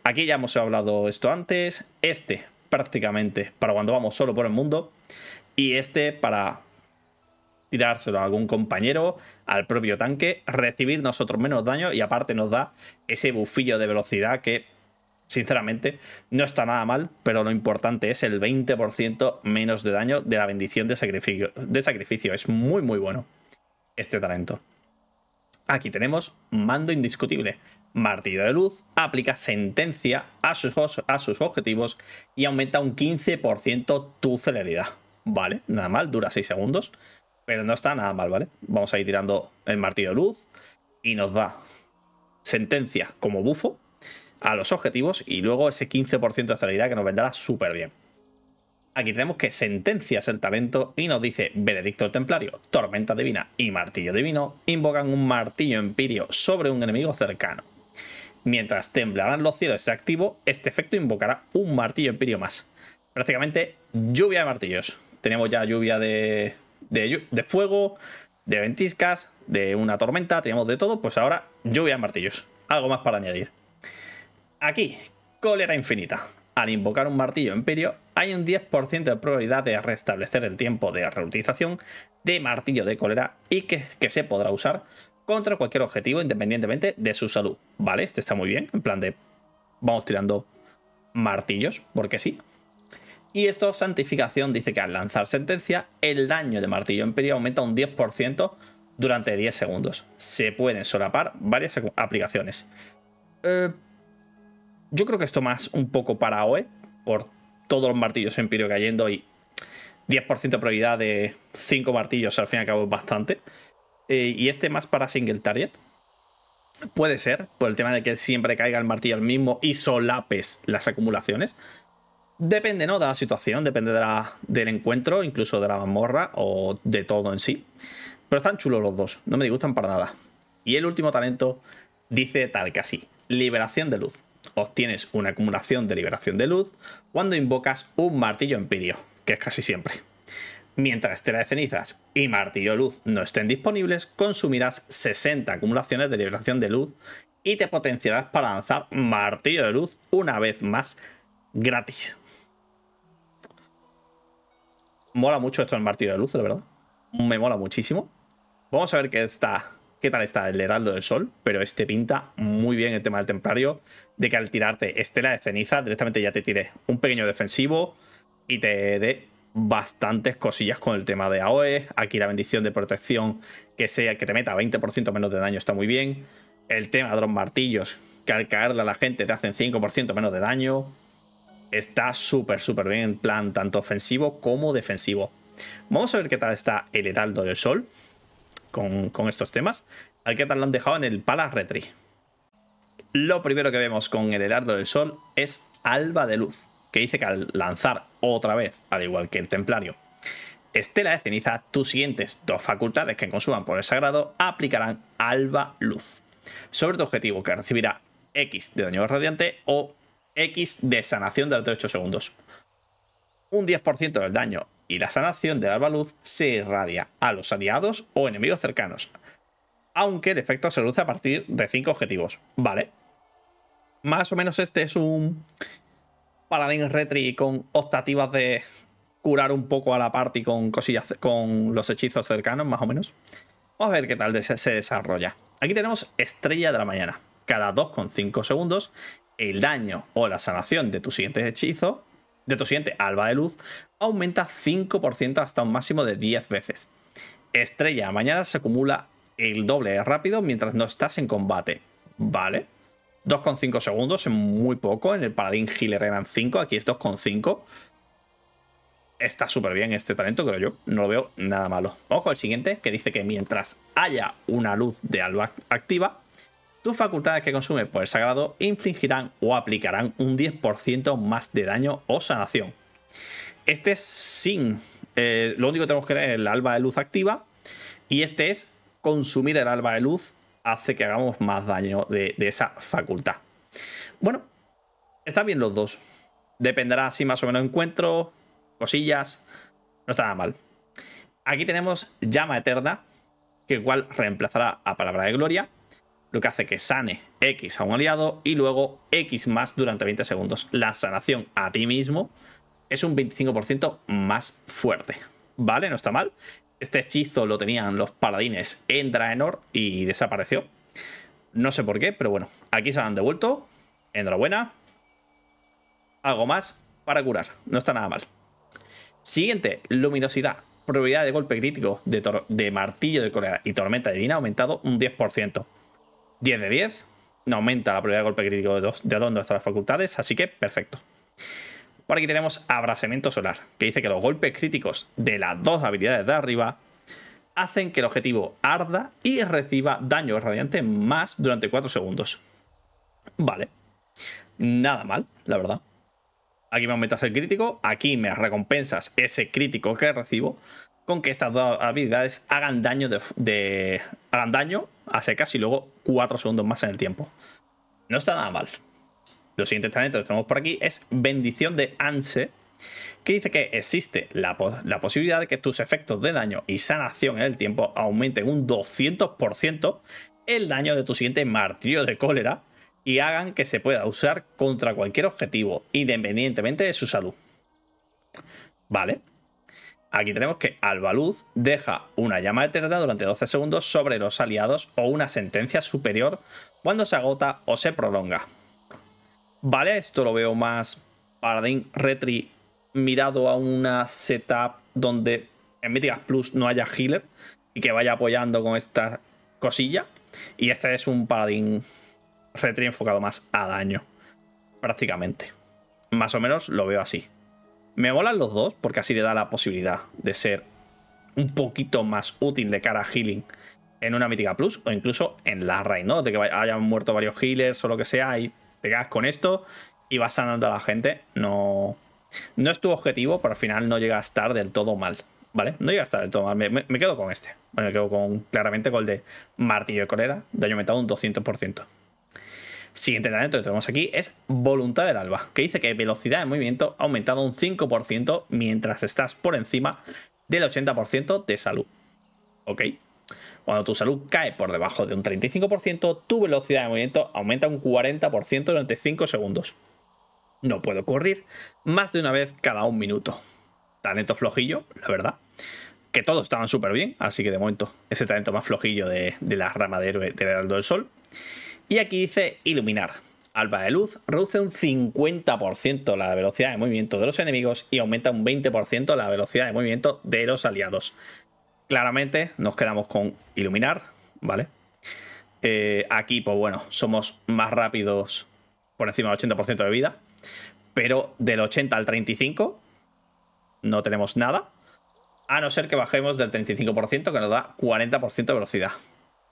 Aquí ya hemos hablado esto antes, este prácticamente para cuando vamos solo por el mundo y este para tirárselo a algún compañero, al propio tanque, recibir nosotros menos daño y aparte nos da ese bufillo de velocidad que sinceramente no está nada mal, pero lo importante es el 20% menos de daño de la bendición de sacrificio, de sacrificio. Es muy muy bueno este talento. Aquí tenemos mando indiscutible. Martillo de luz aplica sentencia a sus, a sus objetivos y aumenta un 15% tu celeridad. Vale, nada mal, dura 6 segundos, pero no está nada mal, ¿vale? Vamos a ir tirando el martillo de luz y nos da sentencia como bufo a los objetivos y luego ese 15% de celeridad que nos vendrá súper bien aquí tenemos que sentencias el talento y nos dice Veredicto el Templario, Tormenta Divina y Martillo Divino invocan un martillo empirio sobre un enemigo cercano. Mientras temblarán los cielos se activo, este efecto invocará un martillo empirio más. Prácticamente lluvia de martillos. Tenemos ya lluvia de, de, de fuego, de ventiscas, de una tormenta, tenemos de todo. Pues ahora lluvia de martillos. Algo más para añadir. Aquí, cólera infinita. Al invocar un martillo empirio, hay un 10% de probabilidad de restablecer el tiempo de reutilización de martillo de cólera y que, se podrá usar contra cualquier objetivo independientemente de su salud. Vale, este está muy bien, en plan de vamos tirando martillos, porque sí. Y esto, santificación, dice que al lanzar sentencia, el daño de martillo en peligro aumenta un 10% durante 10 segundos. Se pueden solapar varias aplicaciones. Eh, yo creo que esto más un poco para OE, por todos los martillos en cayendo y 10% de probabilidad de 5 martillos al fin y al cabo es bastante. Eh, y este más para single target. Puede ser, por el tema de que siempre caiga el martillo al mismo y solapes las acumulaciones. Depende, ¿no? De la situación, depende del encuentro, incluso de la mazmorra o de todo en sí. Pero están chulos los dos, no me disgustan para nada. Y el último talento dice tal que así, liberación de luz obtienes una acumulación de liberación de luz cuando invocas un martillo empirio, que es casi siempre. Mientras tela de Cenizas y Martillo Luz no estén disponibles, consumirás 60 acumulaciones de liberación de luz y te potenciarás para lanzar Martillo de Luz una vez más gratis. Mola mucho esto el Martillo de Luz, la verdad. Me mola muchísimo. Vamos a ver qué está qué tal está el Heraldo del Sol, pero este pinta muy bien el tema del Templario, de que al tirarte Estela de Ceniza, directamente ya te tire un pequeño defensivo y te dé bastantes cosillas con el tema de AOE. Aquí la bendición de protección que sea que te meta 20% menos de daño está muy bien. El tema de los martillos, que al caerle a la gente te hacen 5% menos de daño. Está súper, súper bien en plan tanto ofensivo como defensivo. Vamos a ver qué tal está el Heraldo del Sol con, estos temas, al que tal lo han dejado en el Pala Retri. Lo primero que vemos con el Herardo del Sol es Alba de Luz, que dice que al lanzar otra vez, al igual que el Templario, Estela de Ceniza, tus siguientes dos facultades que consuman por el sagrado aplicarán Alba Luz sobre tu objetivo, que recibirá X de daño radiante o X de sanación durante 8 segundos. Un 10% del daño y la sanación de la alba luz se irradia a los aliados o enemigos cercanos, aunque el efecto se luce a partir de 5 objetivos, ¿vale? Más o menos este es un Paladín Retri con optativas de curar un poco a la party con con los hechizos cercanos, más o menos. Vamos a ver qué tal se desarrolla. Aquí tenemos Estrella de la Mañana. Cada 2,5 segundos, el daño o la sanación de tu siguientes hechizo de siguiente, alba de luz aumenta 5% hasta un máximo de 10 veces. Estrella mañana se acumula el doble rápido mientras no estás en combate. Vale. 2,5 segundos es muy poco. En el Paladín Healer eran 5, aquí es 2,5. Está súper bien este talento, creo yo. No lo veo nada malo. ojo al el siguiente, que dice que mientras haya una luz de alba activa, tus facultades que por poder sagrado infligirán o aplicarán un 10% más de daño o sanación. Este es sin. Eh, lo único que tenemos que tener es el alba de luz activa. Y este es consumir el alba de luz hace que hagamos más daño de, de esa facultad. Bueno, están bien los dos. Dependerá si más o menos encuentro, cosillas. No está nada mal. Aquí tenemos Llama Eterna, que igual reemplazará a Palabra de Gloria lo que hace que sane X a un aliado y luego X más durante 20 segundos. La sanación a ti mismo es un 25% más fuerte. ¿Vale? No está mal. Este hechizo lo tenían los paladines en Draenor y desapareció. No sé por qué, pero bueno, aquí se han devuelto. Enhorabuena. Algo más para curar. No está nada mal. Siguiente, luminosidad. Probabilidad de golpe crítico de, de martillo de corea y tormenta divina aumentado un 10%. 10 de 10. No aumenta la probabilidad de golpe crítico de, dos, de donde hasta las facultades, así que perfecto. Por aquí tenemos abrasamiento solar, que dice que los golpes críticos de las dos habilidades de arriba hacen que el objetivo arda y reciba daño radiante más durante 4 segundos. Vale. Nada mal, la verdad. Aquí me aumentas el crítico, aquí me recompensas ese crítico que recibo con que estas dos habilidades hagan daño, de, hagan daño a secas y luego 4 segundos más en el tiempo. No está nada mal. Los siguientes talentos que tenemos por aquí es Bendición de Anse, que dice que existe la, la, posibilidad de que tus efectos de daño y sanación en el tiempo aumenten un 200% el daño de tu siguiente martillo de cólera y hagan que se pueda usar contra cualquier objetivo, independientemente de su salud. Vale, Aquí tenemos que Albaluz deja una llama eterna durante 12 segundos sobre los aliados o una sentencia superior cuando se agota o se prolonga. Vale, esto lo veo más Paladín Retri mirado a una setup donde en Mythicas Plus no haya healer y que vaya apoyando con esta cosilla. Y este es un Paradigm Retri enfocado más a daño, prácticamente. Más o menos lo veo así. Me molan los dos porque así le da la posibilidad de ser un poquito más útil de cara a healing en una mítica plus o incluso en la raid, ¿no? De que hayan muerto varios healers o lo que sea y te quedas con esto y vas sanando a la gente. No, no es tu objetivo, pero al final no llega a estar del todo mal, ¿vale? No llega a estar del todo mal. Me, quedo con este. Bueno, me quedo con, claramente con el de Martillo de Colera, daño metado un 200%. Siguiente talento que tenemos aquí es Voluntad del Alba, que dice que velocidad de movimiento ha aumentado un 5% mientras estás por encima del 80% de salud. ¿Ok? Cuando tu salud cae por debajo de un 35%, tu velocidad de movimiento aumenta un 40% durante 5 segundos. No puede ocurrir más de una vez cada un minuto. Talento flojillo, la verdad que todos estaban súper bien, así que de momento ese talento más flojillo de, la rama de héroe del Heraldo del Sol. Y aquí dice iluminar. Alba de luz reduce un 50% la velocidad de movimiento de los enemigos y aumenta un 20% la velocidad de movimiento de los aliados. Claramente nos quedamos con iluminar, ¿vale? Eh, aquí, pues bueno, somos más rápidos por encima del 80% de vida, pero del 80 al 35 no tenemos nada, a no ser que bajemos del 35%, que nos da 40% de velocidad.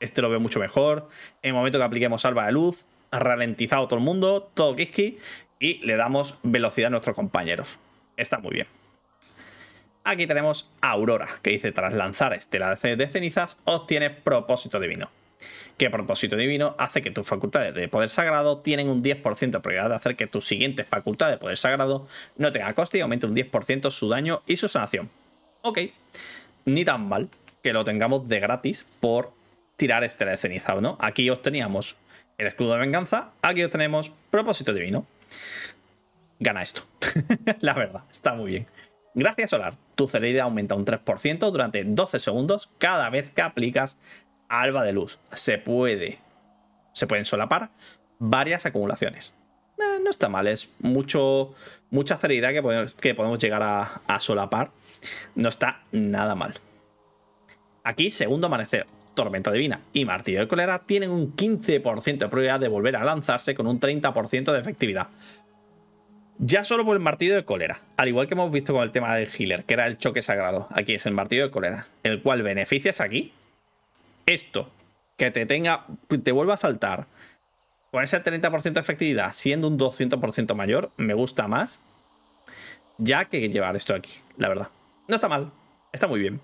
Este lo veo mucho mejor. En el momento que apliquemos salva de luz, ralentizado todo el mundo, todo Kiski, y le damos velocidad a nuestros compañeros. Está muy bien. Aquí tenemos Aurora, que dice, tras lanzar estela de cenizas, obtienes propósito divino. Que propósito divino hace que tus facultades de poder sagrado tienen un 10% de probabilidad de hacer que tus siguiente facultad de poder sagrado no tenga coste y aumente un 10% su daño y su sanación. Ok, ni tan mal que lo tengamos de gratis por tirar este de ceniza, ¿no? Aquí obteníamos el escudo de venganza, aquí obtenemos propósito divino. Gana esto. [LAUGHS] La verdad, está muy bien. Gracias Solar, tu celeridad aumenta un 3% durante 12 segundos cada vez que aplicas alba de luz. Se puede. Se pueden solapar varias acumulaciones. Eh, no está mal, es mucho, mucha celeridad que podemos, que podemos llegar a solapar. No está nada mal. Aquí, segundo amanecer. Tormenta Divina y Martillo de Colera tienen un 15% de probabilidad de volver a lanzarse con un 30% de efectividad. Ya solo por el martillo de cólera, al igual que hemos visto con el tema del healer, que era el choque sagrado. Aquí es el martillo de Colera, el cual beneficias aquí. Esto, que te tenga, te vuelva a saltar con ese 30% de efectividad, siendo un 200% mayor, me gusta más. Ya que llevar esto aquí, la verdad. No está mal, está muy bien.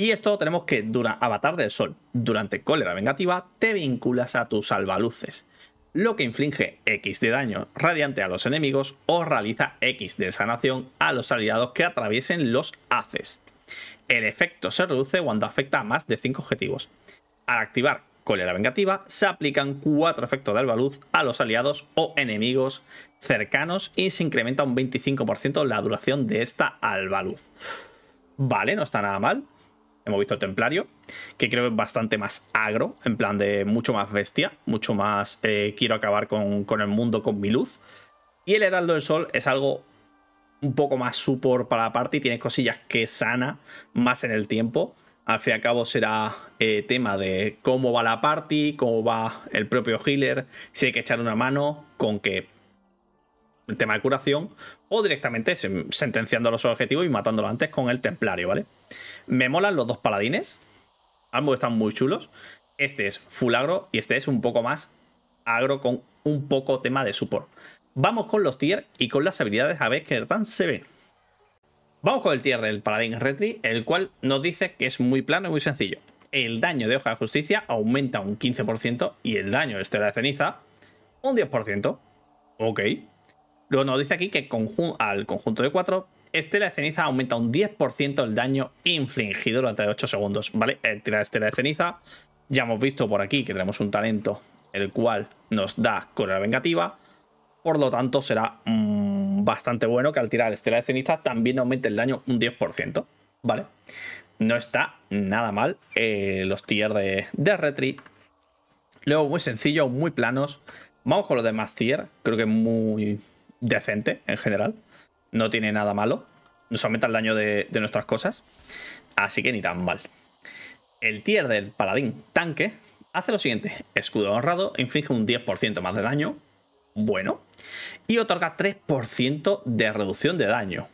Y esto tenemos que, dura, Avatar del Sol, durante cólera vengativa te vinculas a tus albaluces lo que inflige X de daño radiante a los enemigos o realiza X de sanación a los aliados que atraviesen los haces. El efecto se reduce cuando afecta a más de 5 objetivos. Al activar cólera vengativa, se aplican 4 efectos de albaluz a los aliados o enemigos cercanos y se incrementa un 25% la duración de esta albaluz. Vale, no está nada mal. Hemos visto el templario, que creo que es bastante más agro, en plan de mucho más bestia, mucho más eh, quiero acabar con, con el mundo con mi luz. Y el heraldo del sol es algo un poco más support para la party, tiene cosillas que sana más en el tiempo. Al fin y al cabo será eh, tema de cómo va la party, cómo va el propio healer, si hay que echar una mano, con que el tema de curación, o directamente sentenciando los objetivos y matándolo antes con el templario, ¿vale? Me molan los dos paladines, ambos están muy chulos. Este es Fulagro y este es un poco más agro con un poco tema de support. Vamos con los tier y con las habilidades a ver qué tan se ve. Vamos con el tier del Paladín Retri, el cual nos dice que es muy plano y muy sencillo. El daño de hoja de justicia aumenta un 15% y el daño de estela de ceniza un 10%. Ok, Luego nos dice aquí que al conjunto de 4, estela de ceniza aumenta un 10% el daño infligido durante 8 segundos, ¿vale? Eh, tirar estela de ceniza, ya hemos visto por aquí que tenemos un talento el cual nos da Correa vengativa, por lo tanto será mm, bastante bueno que al tirar estela de ceniza también aumente el daño un 10%, ¿vale? No está nada mal eh, los tier de, de Luego muy sencillo, muy planos. Vamos con los demás tier, creo que muy decente en general. No tiene nada malo. Nos aumenta el daño de, nuestras cosas. Así que ni tan mal. El tier del paladín tanque hace lo siguiente. Escudo honrado inflige un 10% más de daño. Bueno. Y otorga 3% de reducción de daño.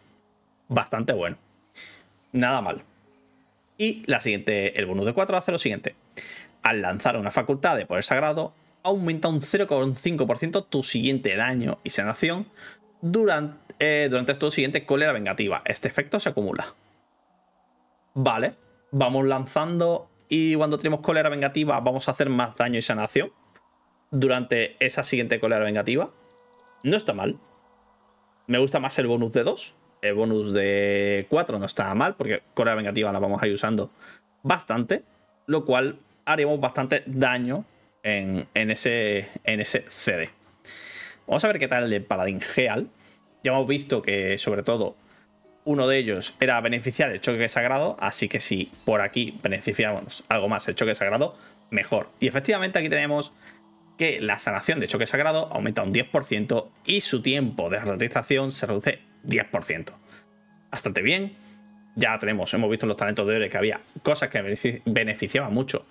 Bastante bueno. Nada mal. Y la siguiente, el bonus de 4 hace lo siguiente. Al lanzar una facultad de poder sagrado, aumenta un 0,5% tu siguiente daño y sanación durante, eh, durante tu siguiente cólera vengativa. Este efecto se acumula. Vale, vamos lanzando y cuando tenemos cólera vengativa vamos a hacer más daño y sanación durante esa siguiente cólera vengativa. No está mal. Me gusta más el bonus de 2. El bonus de 4 no está mal porque cólera vengativa la vamos a ir usando bastante, lo cual haremos bastante daño en, ese, CD. Vamos a ver qué tal el paladín Geal. Ya hemos visto que, sobre todo, uno de ellos era beneficiar el choque sagrado, así que si por aquí beneficiamos algo más el choque sagrado, mejor. Y efectivamente aquí tenemos que la sanación de choque sagrado aumenta un 10% y su tiempo de ralentización se reduce 10%. Bastante bien. Ya tenemos, hemos visto los talentos de oro que había cosas que beneficiaban mucho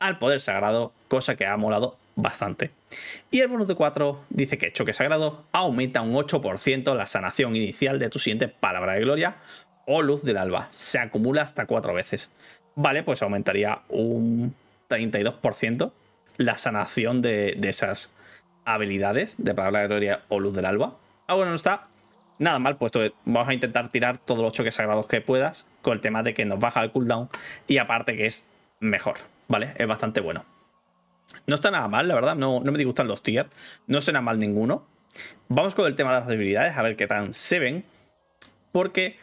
al poder sagrado, cosa que ha molado bastante. Y el bonus de 4 dice que choque sagrado aumenta un 8% la sanación inicial de tu siguiente palabra de gloria o luz del alba. Se acumula hasta 4 veces. Vale, pues aumentaría un 32% la sanación de, esas habilidades de palabra de gloria o luz del alba. Ah, bueno, no está nada mal, puesto que vamos a intentar tirar todos los choques sagrados que puedas con el tema de que nos baja el cooldown y aparte que es mejor. ¿vale? Es bastante bueno. No está nada mal, la verdad, no, no me disgustan los tier, no suena mal ninguno. Vamos con el tema de las habilidades, a ver qué tan se ven, porque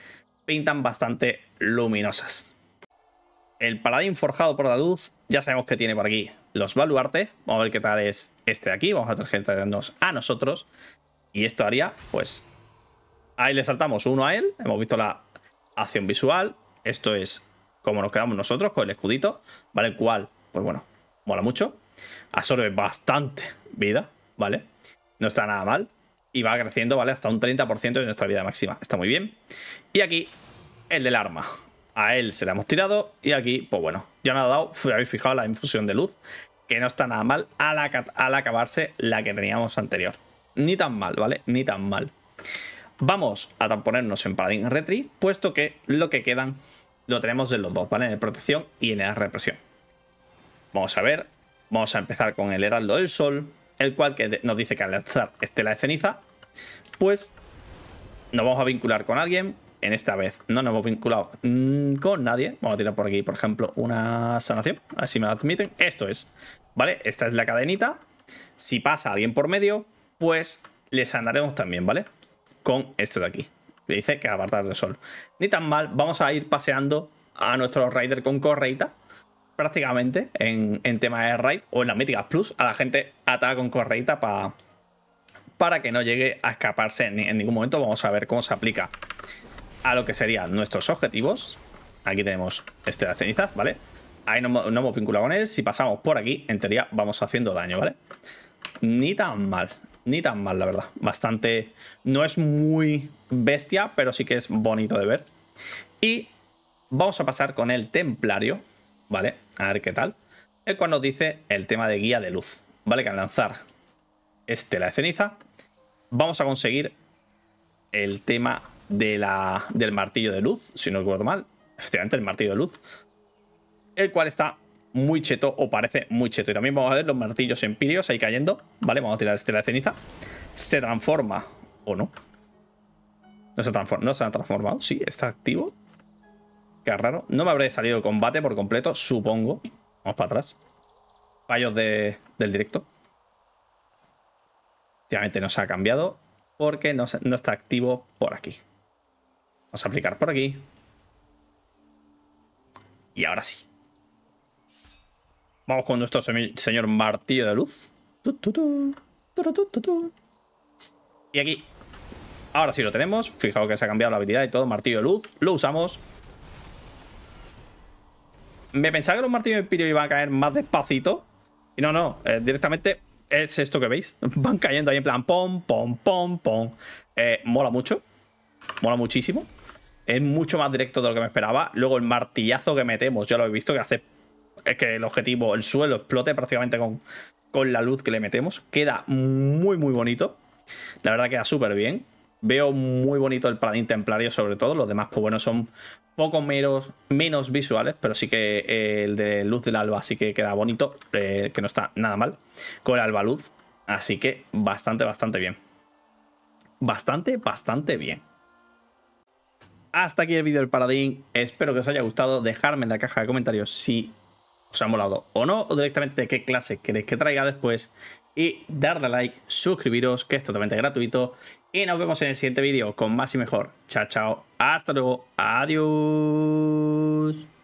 pintan bastante luminosas. El paladín forjado por la luz, ya sabemos que tiene por aquí los baluartes. Vamos a ver qué tal es este de aquí, vamos a tarjetarnos a nosotros. Y esto haría, pues, ahí le saltamos uno a él, hemos visto la acción visual, esto es como nos quedamos nosotros, con el escudito, ¿vale? El cual, pues bueno, mola mucho. Absorbe bastante vida, ¿vale? No está nada mal. Y va creciendo, ¿vale? Hasta un 30% de nuestra vida máxima. Está muy bien. Y aquí, el del arma. A él se le hemos tirado. Y aquí, pues bueno, ya nos ha dado, [LAUGHS] habéis fijado, la infusión de luz. Que no está nada mal al, al acabarse la que teníamos anterior. Ni tan mal, ¿vale? Ni tan mal. Vamos a ponernos en Paladin Retri, puesto que lo que quedan lo tenemos de los dos, ¿vale? En protección y en la represión. Vamos a ver. Vamos a empezar con el Heraldo del Sol, el cual que nos dice que al lanzar estela de ceniza, pues nos vamos a vincular con alguien. En esta vez no nos hemos vinculado mm, con nadie. Vamos a tirar por aquí, por ejemplo, una sanación. A ver si me la admiten. Esto es, ¿vale? Esta es la cadenita. Si pasa alguien por medio, pues les sanaremos también, ¿vale? Con esto de aquí dice que apartar de sol. Ni tan mal, vamos a ir paseando a nuestro Raider con correita, prácticamente, en, en tema de raid o en las míticas plus, a la gente atada con correita para para que no llegue a escaparse en, en ningún momento. Vamos a ver cómo se aplica a lo que serían nuestros objetivos. Aquí tenemos este de la cenizas, ¿vale? Ahí no, no, hemos vinculado con él. Si pasamos por aquí, en teoría vamos haciendo daño, ¿vale? Ni tan mal, ni tan mal, la verdad. Bastante... No es muy bestia, pero sí que es bonito de ver. Y vamos a pasar con el templario, ¿vale? A ver qué tal. El cual nos dice el tema de guía de luz, ¿vale? Que al lanzar estela de ceniza, vamos a conseguir el tema de la, del martillo de luz, si no recuerdo mal. Efectivamente, el martillo de luz. El cual está muy cheto o parece muy cheto. Y también vamos a ver los martillos empíreos ahí cayendo, ¿vale? Vamos a tirar estela de ceniza. Se transforma o no no se, ha transformado, sí, está activo. Qué raro. No me habré salido el combate por completo, supongo. Vamos para atrás. Fallos del directo. no se ha cambiado porque no, está activo por aquí. Vamos a aplicar por aquí. Y ahora sí. Vamos con nuestro señor martillo de luz. y aquí Ahora sí lo tenemos. Fijaos que se ha cambiado la habilidad y todo. Martillo de luz. Lo usamos. Me pensaba que los martillos de pirio iban a caer más despacito. Y no, no. Eh, directamente es esto que veis. [LAUGHS] Van cayendo ahí en plan pom, pom, pom, pom. Eh, mola mucho. Mola muchísimo. Es mucho más directo de lo que me esperaba. Luego el martillazo que metemos, ya lo he visto, que hace es que el objetivo, el suelo, explote prácticamente con, con la luz que le metemos. Queda muy, muy bonito. La verdad queda súper bien. Veo muy bonito el paladín templario, sobre todo. Los demás, pues bueno, son poco menos, menos visuales, pero sí que eh, el de luz del alba sí que queda bonito, eh, que no está nada mal, con el alba luz. Así que bastante, bastante bien. Bastante, bastante bien. Hasta aquí el vídeo del paladín. Espero que os haya gustado. Dejadme en la caja de comentarios si os ha molado o no, o directamente qué clase queréis que traiga después. Y darle like, suscribiros, que es totalmente gratuito. Y nos vemos en el siguiente vídeo con más y mejor. Chao, chao. Hasta luego. Adiós.